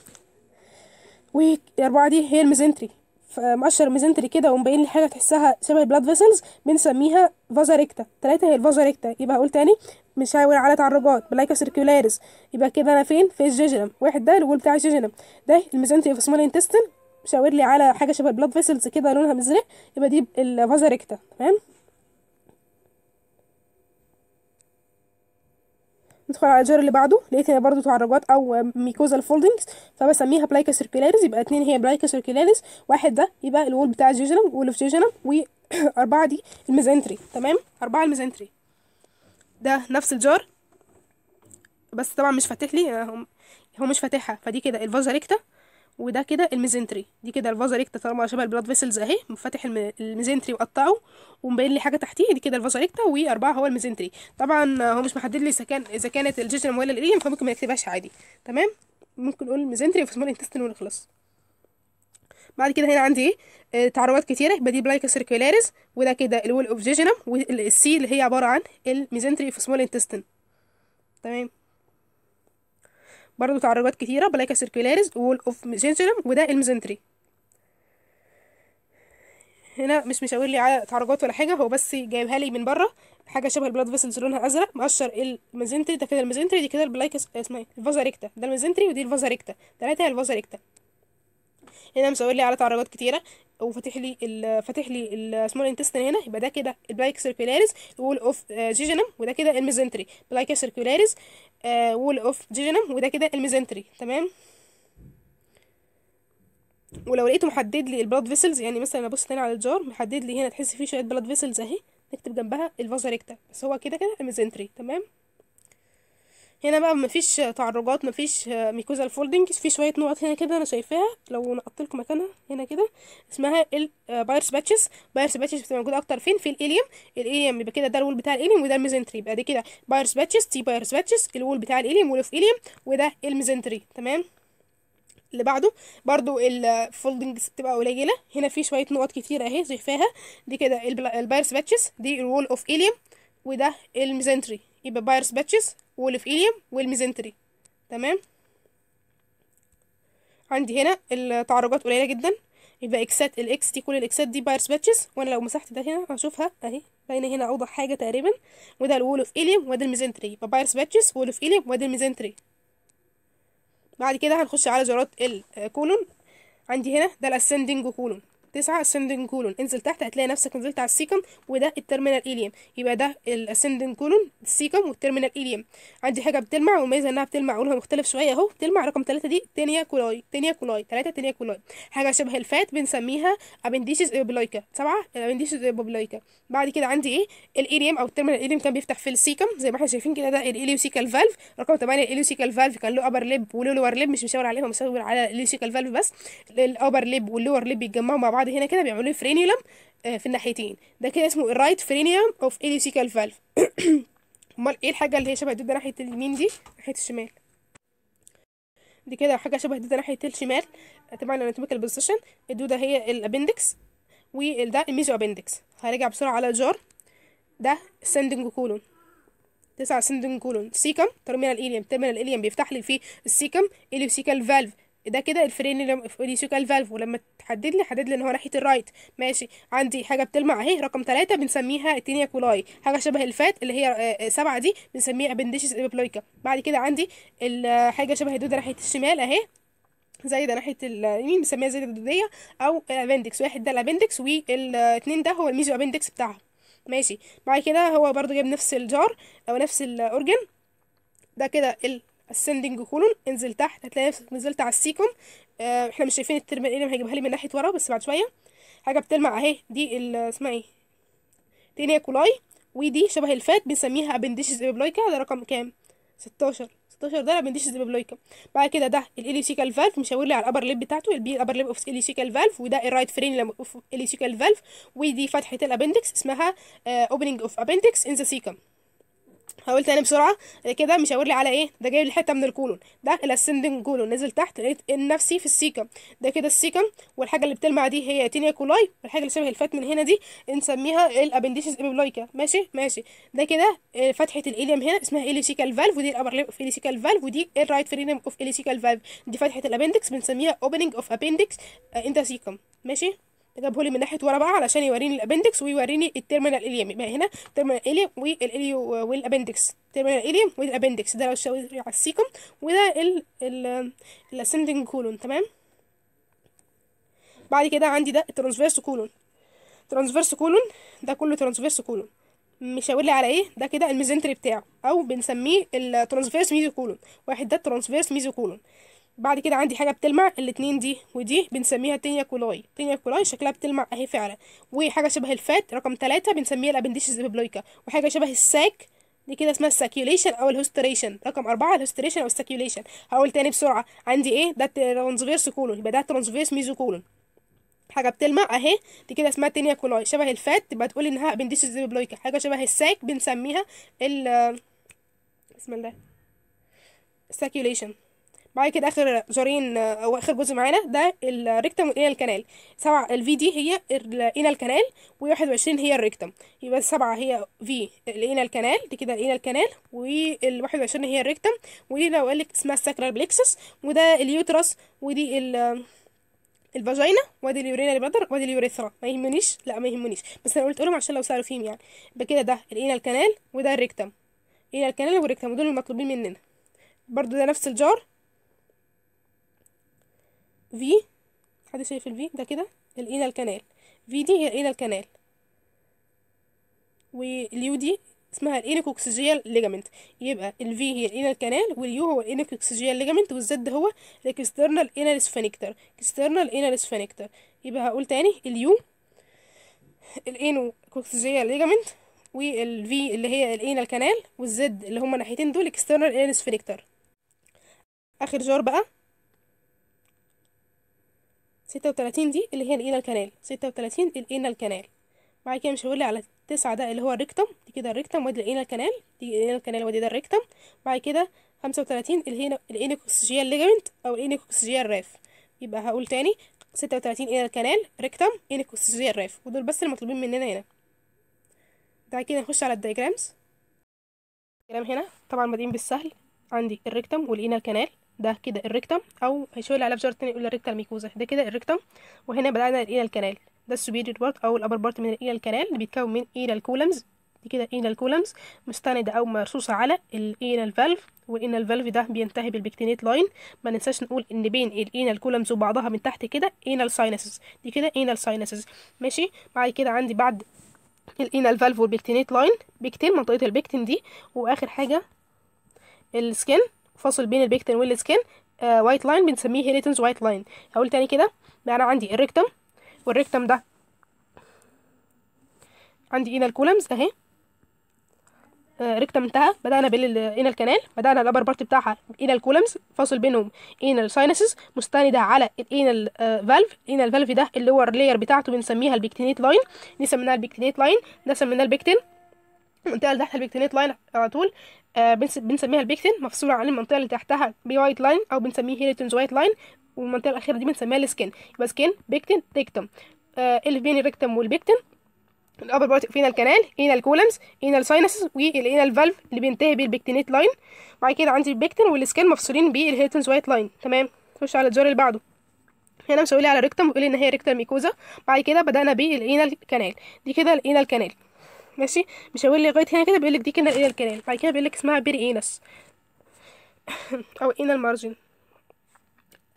أربعة دي هي الميزنتري مقشر ميزنتري كده ومبين لي حاجه تحسها شبه البلاد فيسلز بنسميها فازاريكتا ريكتا ثلاثه هي الفازاريكتا يبقى هقول تاني مش هيقول على تعرجات بلايكا سيركيولاريس يبقى كده انا فين في الجيجنم واحد ده الول بتاع الجيجنم ده الميزنتري في سمول انتستين مشاور لي على حاجه شبه البلاد فيسلز كده لونها مزرق يبقى دي الفازاريكتا تمام ندخل على الجير اللي بعده لقيت هنا برضو تعرجات او ميكوزال فولدنجز فبسميها بلايكا سيركولاريز يبقى اتنين هي بلايكا سيركولاريز واحد ده يبقى الوول بتاع الجيجنم وولف جيجنم واربعه دي الميزنتري تمام اربعه الميزنتري ده نفس الجار بس طبعا مش فاتح لي آه، هو مش فاتحها فدي كده الفازا ريكتا وده كده الميزنتري دي كده الفازا ريكتا طالما شبه البلاد فيسلز اهي فاتح الميزنتري مقطعه ومبين لي حاجه تحتيه دي كده الفازا ريكتا واربعه هو الميزنتري طبعا هو مش محدد لي اذا كان اذا كانت الجيجن ولا الايريم فممكن ما يكتبهاش عادي تمام ممكن نقول ميزنتري سمول انتستين ونخلص بعد كده هنا عندي ايه آه، تعرضات كتيره بدي بلايكا سيركولاريز وده كده الول اوف جيجنم والسي اللي هي عباره عن الميزنتري في سمول انتستين تمام برضو تعرجات كتيرة بلايكا سيركولاريز وول اوف ميزنتريم وده الميزنتري هنا مش مشاور لي على تعرجات ولا حاجة هو بس جايبها لي من بره حاجة شبه البلاد فيسلز لونها أزرق مقشر الميزنتري ده كده الميزنتري دي كده البلايكا اسمها ايه الفازا ريكتا ده الميزنتري ودي الفازا ريكتا تلاتة الفازا ريكتا هنا مسوي لي على تعرجات كتيره وفاتح لي فاتح لي السمول انتستين هنا يبقى ده كده البلايك سيركولاريز وول اوف جيجينم وده كده الميزنتري بلايك سيركولاريز وول اوف جيجينم وده كده الميزنتري تمام ولو لقيته محدد لي البلاد فيسلز يعني مثلا ابص تاني على الجار محدد لي هنا تحس فيه شويه بلاد فيسلز اهي نكتب جنبها الفازا ريكتا بس هو كده كده الميزنتري تمام هنا بقى مفيش تعرجات مفيش ميكوزا الفولدنج في شويه نقط هنا كده انا شايفاها لو نقطت لكم مكانها هنا كده اسمها البايرس باتشز بايرس باتشز بتبقى موجوده اكتر فين في الاليم الاليم يبقى كده ده الول بتاع الاليم وده الميزنتري يبقى دي كده بايرس باتشز تي بايرس باتشز الول بتاع الاليم واللي اليم وده الميزنتري تمام اللي بعده برضو الفولدنج بتبقى قليله هنا في شويه نقط كتيره اهي شايفاها دي كده البايرس باتشز دي الول اوف اليم وده الميزنتري يبقى بايرس باتشز وولف والميزنتري تمام عندي هنا التعرجات قليلة جدا يبقى اكسات الاكس دي كل الاكسات دي بايرس باتشز وانا لو مسحت ده هنا هشوفها اهي باينه هنا اوضح حاجه تقريبا وده الول اوف اليوم وده الميزنتري يبقى بايرس باتشز وول اوف اليوم وده الميزنتري بعد كده هنخش على جرات الكولون عندي هنا ده الاسندنج كولون تسعة ascending كولون انزل تحت هتلاقي نفسك نزلت على السيكم وده الترمينال إليم يبقى ده الاسندنج كولون السيكم والترمينال إليم عندي حاجة بتلمع والميزة إنها بتلمع لونها مختلف شوية أهو بتلمع رقم ثلاثة دي تينيا كولاي تينيا كولاي ثلاثة تينيا كولاي حاجة شبه الفات بنسميها ابنديشيز إيبوبلايكا سبعة ابنديشيز إيبوبلايكا بعد كده عندي إيه الإيليوم أو الترمينال إليم كان بيفتح في السيكم زي ما احنا شايفين كده ده الإليوسيكال فالف رقم 8 الإليوسيكال فالف كان له أبر ليب وله لور ليب مش مشاور عليهم مشاور على الإليوسيكال فالف بس الأبر ليب واللور ليب بيتجمعوا مع بعض بعض هنا كده بيعملوا فرينيولم آه، في الناحيتين ده كده اسمه الرايت فرينيوم اوف اليوسيكال فالف امال ايه الحاجه اللي هي شبه الدودة ناحيه اليمين دي ناحيه الشمال دي كده حاجه شبه الدودة ناحيه الشمال تبع آه، الاناتوميكال بوزيشن الدوده هي الابندكس وده الميزو ابندكس هرجع بسرعه على الجار ده سندنج كولون تسعة سندنج كولون سيكم ترمينال اليم ترمينال اليم بيفتح لي فيه السيكم اليوسيكال فالف ده كده الفرين اللي اليسيوكال فالف ولما تحدد لي حدد لي ان هو ناحيه الرايت ماشي عندي حاجه بتلمع اهي رقم ثلاثة بنسميها التينيا كولاي حاجه شبه الفات اللي هي آه، آه، سبعة دي بنسميها ابنديشس ابيبلويكا بعد كده عندي آه، حاجه شبه الدوده ناحيه الشمال اهي زي ده ناحيه اليمين بنسميها زي الدوديه او الابندكس واحد ده الابندكس والاثنين ده هو الميزو ابندكس بتاعها ماشي بعد كده هو برضو جايب نفس الجار او نفس الاورجن ده كده ال ascending كولون انزل تحت هتلاقي نفسك نزلت على السيكوم آه، احنا مش شايفين الترمينال ايه هيجيبها لي من ناحيه ورا بس بعد شويه حاجه بتلمع اهي دي اسمها ايه تينيا كولاي ودي شبه الفات بنسميها ابنديشز ابلويكا ده رقم كام 16 16 ده الابنديشز ابلويكا بعد كده ده الاليسيكال فالف مشاور لي على الابر ليب بتاعته البي الابر ليب اوف اليوسيكال فالف وده الرايت فرين اوف اليوسيكال فالف ودي فتحه الابندكس اسمها اوبننج اوف ابندكس ان ذا سيكم هقول تاني بسرعه آه، كده مشاور لي على ايه ده جايب لي حته من الكولون ده الاسندنج كولون نزل تحت لقيت ان نفسي في السيكم ده كده السيكم والحاجه اللي بتلمع دي هي تينيا كولاي والحاجه اللي شبه الفات من هنا دي نسميها الابنديشز اميبلايكا ماشي ماشي ده كده آه، فتحه الاليم هنا اسمها اليسيكال فالف ودي الابر ليب اوف اليسيكال فالف ودي الرايت فرينم اوف اليسيكال فالف دي فتحه الابندكس بنسميها اوبننج اوف ابندكس سيكم ماشي جابه لي من ناحيه ورا بقى علشان يوريني الابندكس ويوريني التيرمينال اليم يبقى هنا التيرمينال الي والالي والابندكس التيرمينال الي والابندكس ده لو شاور على السيكم وده ال الاسندنج كولون تمام بعد كده عندي ده الترانسفيرس كولون ترانسفيرس كولون ده كله ترانسفيرس كولون مشاور لي على ايه ده كده الميزنتري بتاعه او بنسميه الترانسفيرس ميزو كولون واحد ده الترانسفيرس ميزو كولون بعد كده عندي حاجه بتلمع الاتنين دي ودي بنسميها تينيا كولاي تينيا كولاي شكلها بتلمع اهي فعلا وحاجه شبه الفات رقم ثلاثة بنسميها الابنديشز بيبلويكا وحاجه شبه الساك دي كده اسمها الساكيوليشن او الهستريشن رقم أربعة الهستريشن او الساكيوليشن هقول تاني بسرعه عندي ايه ده ترانسفيرس كولون يبقى ده ترانسفيرس ميزو كولون حاجه بتلمع اهي دي كده اسمها تينيا كولاي شبه الفات تبقى تقول انها ابنديشز بيبلويكا حاجه شبه الساك بنسميها ال بسم الله ساكيوليشن بعد كده اخر زورين او اخر جزء معانا ده الريكتم والانال كانال سبعة الفي دي هي الانال كانال وواحد وعشرين هي الريكتم يبقى السبعة هي في الانال كانال دي كده الانال كانال والواحد وعشرين هي الريكتم ودي لو قالك اسمها الساكرال بليكسس وده اليوترس ودي ال الفاجينا وادي اليورينال بلادر وادي اليوريثرا ما يهمنيش لا ما يهمنيش بس انا قلت لهم عشان لو سالوا فيهم يعني كده ده الانال كانال وده الريكتم الانال كانال والريكتم دول المطلوبين مننا برضو ده نفس الجار في حد شايف الفي ده كده الى e الكنال في دي هي الى e الكنال واليو دي اسمها الانكوكسيجيال e ليجامنت يبقى الفي هي الانال كانال واليو هو الانكوكسيجيال ليجامنت والزد هو الاكسترنال انال سفنكتر اكسترنال انال سفنكتر يبقى هقول تاني اليو الانوكسيجيال ليجامنت والفي اللي هي الانال كانال والزد اللي هما ناحيتين دول اكسترنال انال سفنكتر اخر جار بقى ستة وتلاتين دي اللي هي الإينا الكنال ستة وتلاتين الإينا الكنال بعد كده مش هقول على تسعة ده اللي هو الريكتم دي كده الريكتم وادي الإينا الكنال دي الإينا الكنال وادي ده الريكتم بعد كده خمسة وتلاتين اللي هي الإينيكوكسجيال ليجمنت أو الإينيكوكسجيال راف يبقى هقول تاني ستة وتلاتين إينا الكنال ريكتم إينيكوكسجيال راف ودول بس المطلوبين مننا هنا بعد كده نخش على الدايجرامز الدايجرام هنا طبعا بادئين بالسهل عندي الريكتم والإينا الكنال ده كده الريكتم او هيشاور على فيجر الثاني يقول الريكتال ميكوزا ده كده الريكتم وهنا بدأنا الإيلال الكنال ده السوبيريور بارت او الابر بارت من الإيلال الكنال اللي بيتكون من إيلال الكولمز دي كده إيلال الكولمز مستندة او مرصوصة على الإيلال الفالف والإيلال الفالف ده بينتهي بالبكتينيت لاين ما ننساش نقول ان بين الإيلال الكولمز وبعضها من تحت كده إيلال الساينسز دي كده إيلال الساينسز ماشي بعد كده عندي بعد الإينال الفالف والبكتينيت لاين بكتين منطقة البكتين دي واخر حاجة السكن فاصل بين البيكتن والسكن وايت آه، لاين بنسميه هيريتنز وايت لاين هقول تاني كده انا عندي الريكتم والريكتم ده عندي انال كولمز اهي ريكتم آه، انتهى بدانا بالانال كانال بدانا الابر بارت بتاعها انال كولمز فاصل بينهم انال ساينسز مستنده على الانال فالف الانال فالف ده اللي هو اللاير بتاعته بنسميها البيكتينيت لاين دي سميناها البيكتينيت لاين ده سميناه البيكتين المنطقه اللي تحت البيكتينيت لاين على طول آه، بنسميها البيكتين مفصوله عن المنطقه اللي تحتها بي وايت لاين او بنسميه هيريتونز وايت لاين والمنطقه الاخيره دي بنسميها السكن يبقى سكن بيكتين ريكتم آه اللي بين الريكتم والبيكتين الابر بارت فينا الكنال هنا الكولمز هنا الساينسز وهنا الفالف اللي بينتهي بيه البيكتينيت لاين بعد كده عندي البيكتين والسكن مفصولين بالهيرتنز وايت لاين تمام نخش على الجور اللي بعده هنا مش على ريكتم بيقول ان هي ريكتال ميكوزا بعد كده بدانا بالانال كانال دي كده الانال كانال ماشي مش لي لغايه هنا كده بيقول لك دي كده الى الكلال بعد كده بيقول لك اسمها بيري اينس او اينال مارجن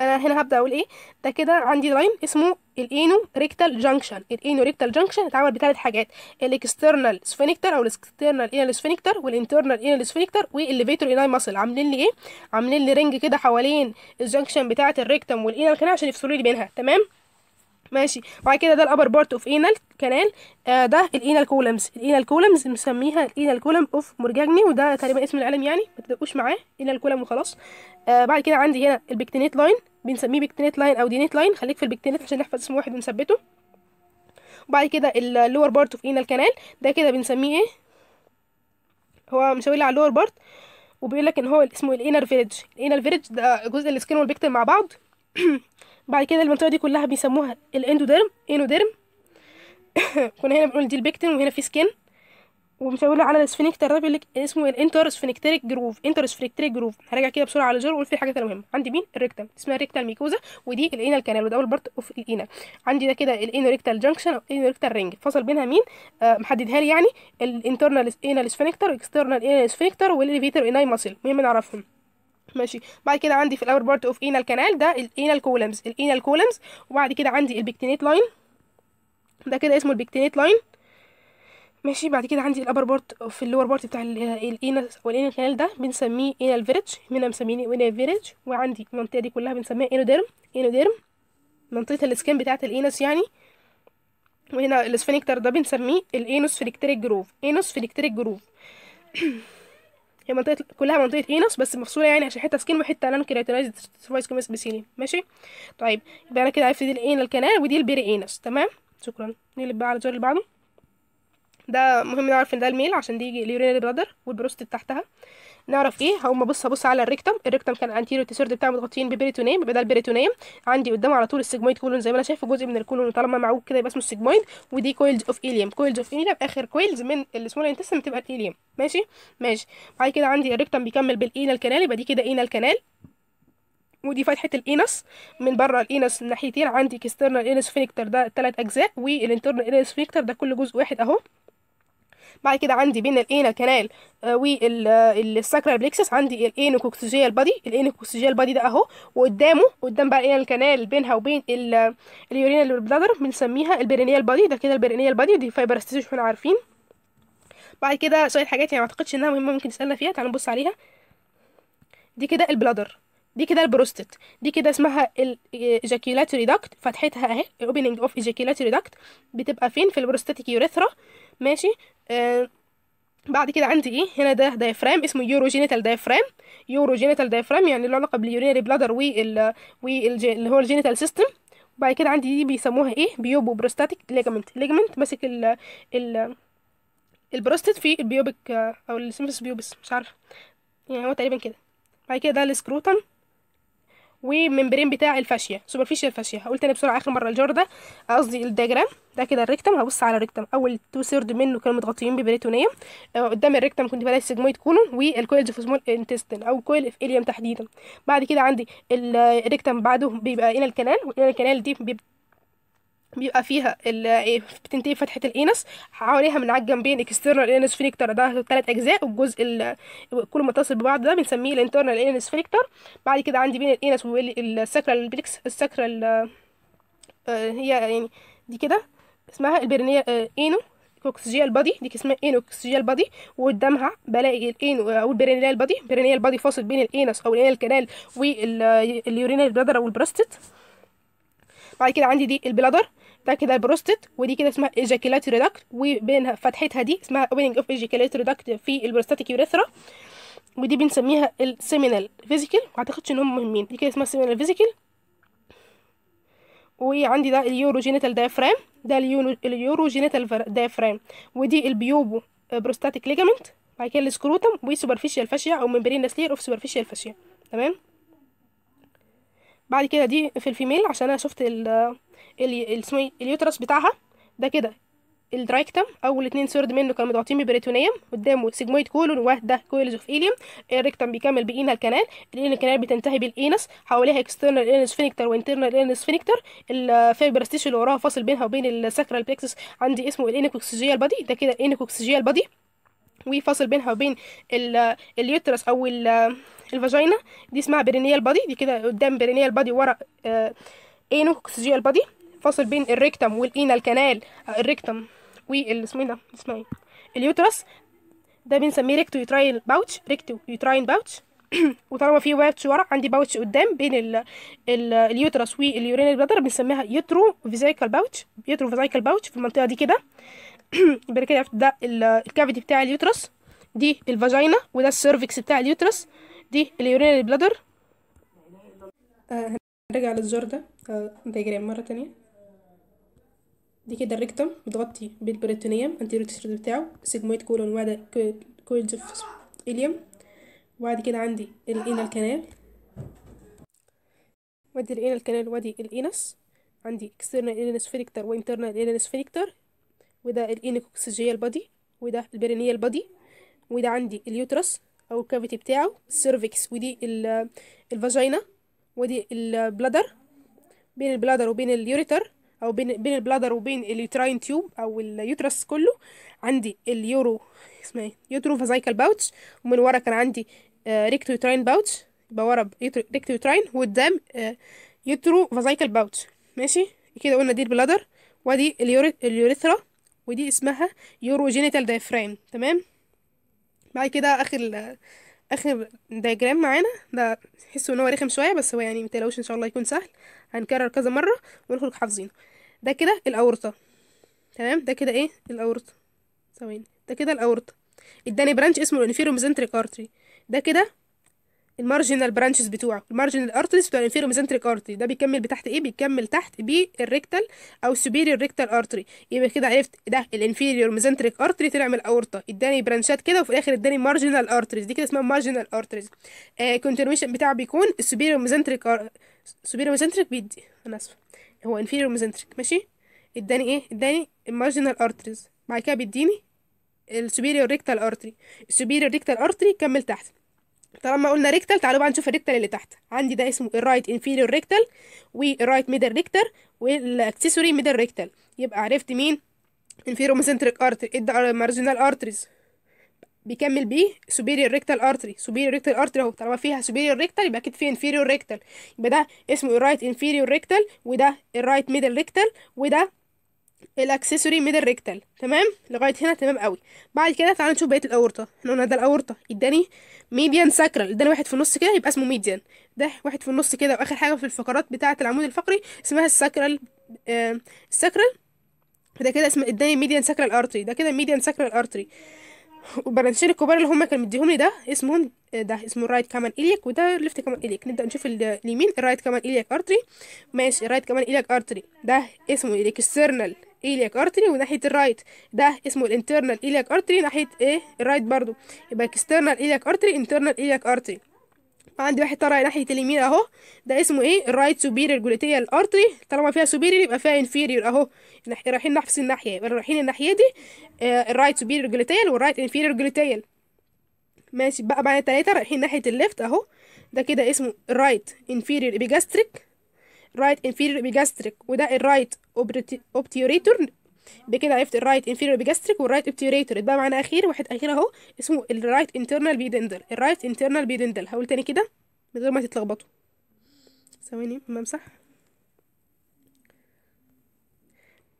انا هنا هبدا اقول ايه ده كده عندي لاين اسمه الانو ريكتال جانكشن الانو ريكتال جانكشن اتعمل بثلاث حاجات الاكسترنال سفينكتر او الاكسترنال انال سفينكتر والانترنال انال سفينكتر والليفيتور اناي ماسل عاملين لي ايه عاملين لي رينج كده حوالين الجانكشن بتاعه الريكتم والانال كده عشان يفصلوا لي بينها تمام ماشي بعد كده ده الابر بارت اوف انال كانال ده الانال كولمز الانال كولمز مسميها الانال كولم اوف مورجاجني وده تقريبا اسم العلم يعني ما تدقوش معاه الانال كولم وخلاص آه بعد كده عندي هنا البكتينيت لاين بنسميه بكتينيت لاين او دينيت لاين خليك في البكتينيت عشان نحفظ اسم واحد ونثبته وبعد كده اللور بارت اوف انال كانال ده كده بنسميه ايه هو مسوي لي على اللور بارت وبيقول لك ان هو اسمه الانر فيريج الانر فيريج ده جزء السكن والبكتين مع بعض بعد كده المنطقه دي كلها بيسموها الاندوديرم اينوديرم كنا هنا بنقول دي البيكتن وهنا في سكن ومشاوله على السفنكتر ده اللي اسمه الانتر سفنكتريك جروف انتر سفنكتريك جروف هراجع كده بسرعه على الجر واقول في حاجه مهمه عندي مين الريكتال اسمها الريكتال ميكوزا ودي الانال كانال وده اول بارت اوف الانال عندي ده كده الانال ريكتال جانكشن او الانا ريكتال رينج فصل بينها مين آه محددها لي يعني الانترنال انال سفنكتر اكسترنال انال سفنكتر والليفيتر اناي ماسل مهم نعرفهم ماشي بعد كده عندي في الاور بارت اوف انال كانال ده الانال كولمز الانال كولمز وبعد كده عندي البكتينيت لاين ده كده اسمه البكتينيت لاين ماشي بعد كده عندي الابر بارت في اللور بارت بتاع الانس والانال كانال ده بنسميه انال فيرج هنا مسمينه انال فيرج وعندي المنطقه دي كلها بنسميها انوديرم انوديرم منطقه السكن بتاعه الانس يعني وهنا الاسفنكتر ده بنسميه الانوس فليكتريك جروف انوس فليكتريك جروف هي منطقة كلها منطقة اينس بس مفصولة يعني عشان حتة سكين وحتة لان كيراتينايزد سيرفايس كوميس بسيلي ماشي طيب يبقى أنا كده عرفت دي الإينال كانال ودي البيري اينوس تمام شكرا نقلب بقى على الجور اللي بعده ده مهم نعرف ان ده الميل عشان دي اليورينري برادر والبروستات تحتها نعرف ايه هقوم ابص ابص على الريكتم الريكتم كان انتيرو تيسيرد بتاعه متغطيين ببريتونيم يبقى ده البريتونيم عندي قدامه على طول السيجمويد كولون زي ما انا شايفه جزء من الكولون طالما معوج كده يبقى اسمه السيجمويد ودي كويلز اوف اليم كويلز اوف اليم اخر كويلز من السمول انتستم بتبقى الاليم ماشي ماشي بعد كده عندي الريكتم بيكمل بالاينال كانال يبقى دي كده اينال كانال ودي فتحة الإنس من بره الإنس ناحيتين عندي كسترنال إينس فينكتر ده تلات أجزاء والإنترنال إينس فينكتر ده كل جزء واحد أهو بعد كده عندي بين الانا كانال آه، والساكرال آه، بليكسس عندي الانوكوكسيجيال بادي الانوكوكسيجيال بادي ده اهو وقدامه قدام بقى إيه الاينا كانال بينها وبين آه، اليورينال بلادر بنسميها البرينيال بادي ده كده البرينيال بادي دي فايبرستيز احنا عارفين بعد كده شويه حاجات يعني ما اعتقدش انها مهمه ممكن تسالنا فيها تعالوا نبص عليها دي كده البلادر دي كده البروستات دي كده اسمها الايجاكيولاتوري داكت فتحتها اهي الاوبننج اوف ايجاكيولاتوري داكت بتبقى فين في البروستاتيك يوريثرا ماشي آه بعد كده عندي ايه هنا ده دايفرام اسمه يوروجينيتال دايفرام يوروجينيتال دايفرام يعني له علاقه باليورينري بلادر وال اللي هو الجينيتال سيستم وبعد كده عندي دي بيسموها ايه بيوبو بروستاتيك ليجمنت ليجمنت ماسك ال ال البروستات في البيوبك آه، او السيمفس بيوبس مش عارفه يعني هو تقريبا كده بعد كده ده السكروتن والممبرين بتاع الفاشيه سوبرفيشال فاشيه هقول تاني بسرعه اخر مره الجار ده قصدي الدياجرام ده كده الريكتم هبص على الريكتم اول تو سيرد منه كانوا متغطيين ببريتونيوم آه، قدام الريكتم كنت بلاقي السجمويد كولون والكويلز في سمول انتستين او كويل في اليوم تحديدا بعد كده عندي الريكتم بعده بيبقى الى الكنال والى الكنال دي بيبقى بيبقى فيها إيه، بتنتهي فتحة الإنس حواليها من على الجنبين اكسترنال إنس فليكتر ده تلات أجزاء والجزء كل ما اتصل ببعض ده بنسميه الانترنال إنس فليكتر بعد كده عندي بين الإنس والساكرال بليكس الساكرال آه هي يعني دي كده اسمها البرنية إينو كوكسجيال بادي دي اسمها اينو كوكسجيال بادي وقدامها بلاقي الإينو او البرينيال بادي البرينيال بادي فاصل بين الانس او الانال كانال واليورينال بلادر او البراستيت بعد كده عندي دي البلادر ده كده البروستات ودي كده اسمها ايجاكيلات داكت وبين فتحتها دي اسمها اوبننج اوف ejaculate داكت في البروستاتيك يوريثرا ودي بنسميها السيمينال فيزيكال ما اعتقدش ان هم مهمين دي كده اسمها السيمينال فيزيكال وعندي ده اليوروجينيتال دايفرام ده اليوروجينيتال دايفرام ودي البيوبو بروستاتيك ليجامنت بعد كده السكروتم وسوبرفيشال فاشيا او ممبرين نسلير اوف سوبرفيشال فاشيا تمام بعد كده دي في الفيميل عشان انا شفت ال اسمه إيه؟ اليوترس بتاعها ده كده الدرايكتم اول اتنين سورد منه كانوا متغطين ببريتونيوم قدامه سيجمويد كولون وده كويلز اوف ايليوم الريكتم بيكمل بإينا الكنال الإينا الكنال بتنتهي بالإينس حواليها اكسترنال إينس فينكتر وانترنال إينس فينكتر الفيبرستيش اللي وراها فاصل بينها وبين الساكرال بلكسس عندي اسمه الإينكوكسجيال بادي ده كده الإينكوكسجيال بادي ويفصل بينها وبين اليوترس او الفاجينا دي اسمها برينيال بادي دي كده قدام برينيال بادي ورا انوكسجيال آه، بادي فاصل بين الريكتم والانال كانال الريكتم والاسمه ده اسمها ايه اليوترس ده بنسميه ريكتو يوتراين باوتش ريكتو يوتراين باوتش وطالما في باوتش ورا عندي باوتش قدام بين ال ال اليوترس واليورين بلادر بنسميها يوترو فيزيكال باوتش يوترو فيزيكال باوتش في المنطقه دي كده بعد كده ده الكافيتي بتاع اليوترس دي الفاجينا وده السيرفكس بتاع اليوترس دي اليورينري بلادر آه هنرجع للزر ده آه دايجرام مرة تانية دي كده الريكتم متغطي بالبريتونيوم انتيروتيشن بتاعه سيجمويد كولون وبعد كويلز اوف اليوم وبعد كده عندي الانال كانال ودي الانال كانال وادي الانس عندي اكسترنال الانس فيكتر وانترنال الانس وده الانكوكسجيال بادي وده البرينيال بادي وده عندي اليوترس او الكافيتي بتاعه السيرفكس ودي الفاجينا ودي البلادر بين البلادر وبين اليوريتر او بين بين البلادر وبين اليوتراين تيوب او اليوترس كله عندي اليورو اسمها ايه يوترو فازايكال باوتش ومن ورا كان عندي ريكتو يوتراين باوتش يبقى ورا ريكتو يوتراين وقدام يوترو فازايكال باوتش ماشي كده قلنا دي البلادر ودي اليوريثرا ودي اسمها يوروجينيتال دايفرام تمام بعد كده اخر اخر دايجرام معانا ده تحسوا ان هو رخم شويه بس هو يعني متقلقوش ان شاء الله يكون سهل هنكرر كذا مره ونخرج حافظينه ده كده الاورطه تمام ده كده ايه الاورطه ثواني ده كده الاورطه اداني برانش اسمه الانفيرو ميزنتريك ارتري ده كده المارجنال برانشز بتوعه المارجنال ارتريز بتوع الانفيرو ميزنتريك ارتري ده بيكمل بتحت ايه بيكمل تحت بي الريكتال او السوبيريور ريكتال ارتري يبقى كده عرفت ده الانفيريور ميزنتريك ارتري طلع من الاورطه اداني برانشات كده وفي الاخر اداني مارجنال ارتريز دي كده اسمها مارجنال ارتريز الكونترميشن بتاعه بيكون السوبيريور ميزنتريك السوبيريور ميزنتريك بيدي انا اسف هو انفيريور ميزنتريك ماشي اداني ايه اداني المارجنال ارتريز بعد كده بيديني السوبيريور ريكتال ارتري السوبيريور ريكتال ارتري كمل تحت طالما قلنا ريكتال تعالوا بقى نشوف الريكتال اللي تحت عندي ده اسمه الرايت انفيريور ريكتال والرايت ميدل ريكتال والاكسسوري ميدل ريكتال يبقى عرفت مين انفيريور مسنتريك ارتر ادى مارجينال ارتريز بيكمل بيه سوبيريور ريكتال ارتري سوبيريور ريكتال ارتري اهو طالما فيها سوبيريور ريكتال يبقى اكيد فيه انفيريور ريكتال يبقى ده اسمه الرايت انفيريور ريكتال وده الرايت ميدل ريكتال وده الاكسسوري ميدل ريكتال تمام لغايه هنا تمام قوي بعد كده تعالوا نشوف بقيه الاورطه احنا قلنا ده الاورطه اداني ميديان ساكرال اداني واحد في النص كده يبقى اسمه ميديان ده واحد في النص كده واخر حاجه في الفقرات بتاعه العمود الفقري اسمها الساكرال آه الساكرال ده كده اسمه اداني ميديان ساكرال ارتري ده كده ميديان ساكرال ارتري والبرانشيل الكبار اللي هما كانوا مديهم لي ده اسمهم ده اسمه الرايت كمان إليك وده الليفت كمان إليك نبدأ نشوف اليمين الرايت كمان إليك أرتري ماشي الرايت كمان إليك أرتري ده اسمه إليك السيرنال إليك أرتري وناحية الرايت ده اسمه الانترنال إليك أرتري ناحية إيه الرايت برضو يبقى اكسترنال إليك أرتري انترنال إليك أرتري عندي واحد طالع ناحية اليمين اهو ده اسمه ايه الرايت سوبيريور جوليتيا الارتري طالما فيها سوبيريور يبقى فيها انفيريور اهو رايحين نفس الناحية يبقى رايحين الناحية دي الرايت سوبيريور جوليتيال والرايت انفيريور جوليتيال ماشي بقى بعد التلاتة رايحين ناحية الليفت اهو ده كده اسمه الرايت انفيريور ابيجاستريك رايت انفيريور ابيجاستريك وده الرايت اوبتيوريتور بكده عرفت الرايت انفيريور بيجاستريك والرايت ابتيوريتور اتبقى معانا اخير واحد اخير اهو اسمه الرايت انترنال بيدندل الرايت انترنال بيدندل هقول تاني كده من غير ما تتلخبطوا ثواني بمسح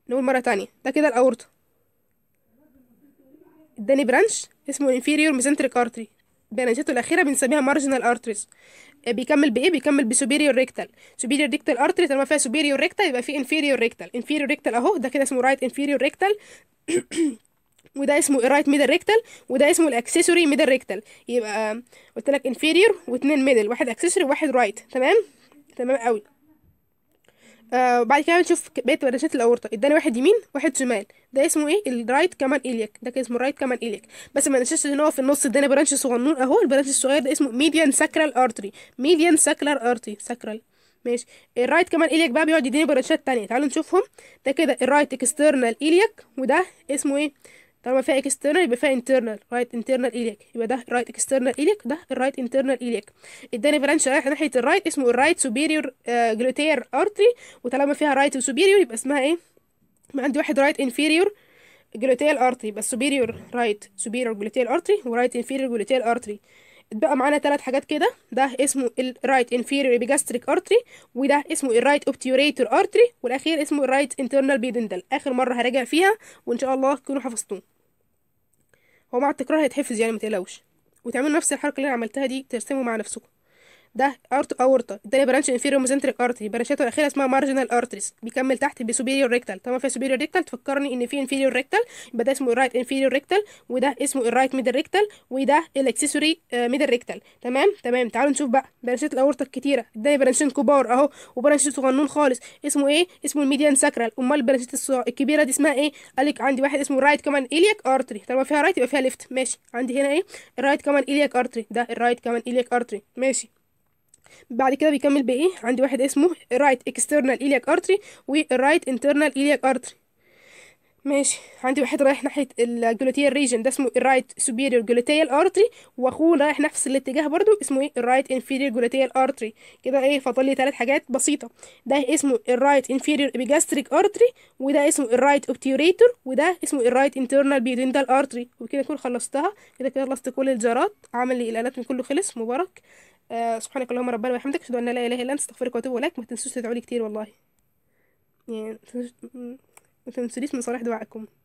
نقول مرة تانية ده كده الأورطة اداني برانش اسمه الانفيريور ميزنتريك ارتري بناجته الأخيرة بنسميها مارجنال أرتريز آه، بيكمل بإيه؟ بيكمل بسوبيريور ريكتال سوبيريور ريكتال أرتري طالما فيها سوبيريور ريكتال يبقى في انفيريور ريكتال انفيريور ريكتال أهو ده كده اسمه رايت انفيريور ريكتال وده اسمه رايت ميدل ريكتال وده اسمه الاكسسوري ميدل ريكتال يبقى آه، قلت لك انفيريور واثنين ميدل واحد اكسسوري وواحد رايت right. تمام تمام قوي آه بعد كده بنشوف بقية برشات الاورطه اداني واحد يمين واحد شمال ده اسمه ايه الرايت كمان اليك ده كان اسمه الرايت كمان اليك بس ما نشوفش ان هو في النص اداني برانش صغنون اهو البرانش الصغير ده اسمه ميديان ساكرال ارتري ميديان ساكرال ارتري ساكرال ماشي الرايت كمان اليك بقى بيقعد يديني برانشات تانية تعالوا نشوفهم ده كده الرايت اكسترنال اليك وده اسمه ايه طالما فيها اكسترنال يبقى فيها انترنال رايت انترنال اليك يبقى ده الرايت اكسترنال اليك ده الرايت انترنال اليك اداني برانش رايح ناحيه الرايت اسمه الرايت سوبيريور جلوتير ارتري وطالما فيها رايت وسوبيريور يبقى اسمها ايه ما عندي واحد رايت انفيريور جلوتيال ارتري يبقى right رايت سوبيريور artery ارتري ورايت انفيريور gluteal ارتري اتبقى معانا ثلاث حاجات كده ده اسمه الرايت انفيريور بيجاستريك ارتري وده اسمه الرايت اوبتيوريتور ارتري والاخير اسمه الرايت انترنال بيدنتال اخر مره هراجع فيها وان شاء الله تكونوا حفظتوه هو مع التكرار هيتحفظ يعني ما تقلقوش وتعملوا نفس الحركه اللي انا عملتها دي ترسموا مع نفسكم ده ارت اورطه التانية برانش انفيريو ميزنتريك ارتري برانشاته الاخيره اسمها مارجنال ارتريس بيكمل تحت بسوبيريور ريكتال طبعا في سوبيريور ريكتال تفكرني ان في انفيريور ريكتال يبقى ده اسمه الرايت انفيريور ريكتال وده اسمه الرايت ميدل ريكتال وده الاكسسوري ميدل ريكتال تمام تمام تعالوا نشوف بقى برانشات الاورطه الكتيره اداني برانشين كبار اهو وبرانشين صغنون خالص اسمه ايه اسمه الميديان ساكرال امال البرانشات الكبيره دي اسمها ايه قالك عندي واحد اسمه الرايت كمان ايليك ارتري طالما فيها رايت يبقى فيها ليفت ماشي عندي هنا ايه الرايت كمان ايليك ارتري ده الرايت كمان ايليك ارتري ماشي بعد كده بيكمل بايه عندي واحد اسمه right external iliac artery و right internal iliac artery ماشي عندي واحد رايح ناحية الجلوتيال ريجن ده اسمه الرايت سوبيريور جلوتيال ارتري واخوه رايح نفس الاتجاه برضو اسمه ايه الرايت انفيريور جلوتيال ارتري كده ايه فاضل لي ثلاث حاجات بسيطة ده اسمه الرايت انفيريور ابيجاستريك ارتري وده اسمه الرايت اوبتيوريتور وده اسمه الرايت انترنال بيدندال ارتري وبكده اكون خلصتها كده كده خلصت كل الجارات عمل لي الالات من كله خلص مبارك آه، سبحانك اللهم ربنا وبحمدك اشهد ان لا اله الا انت استغفرك واتوب اليك ما تنسوش تدعوا لي كتير والله يعني ما تنسونيش من صالح دعائكم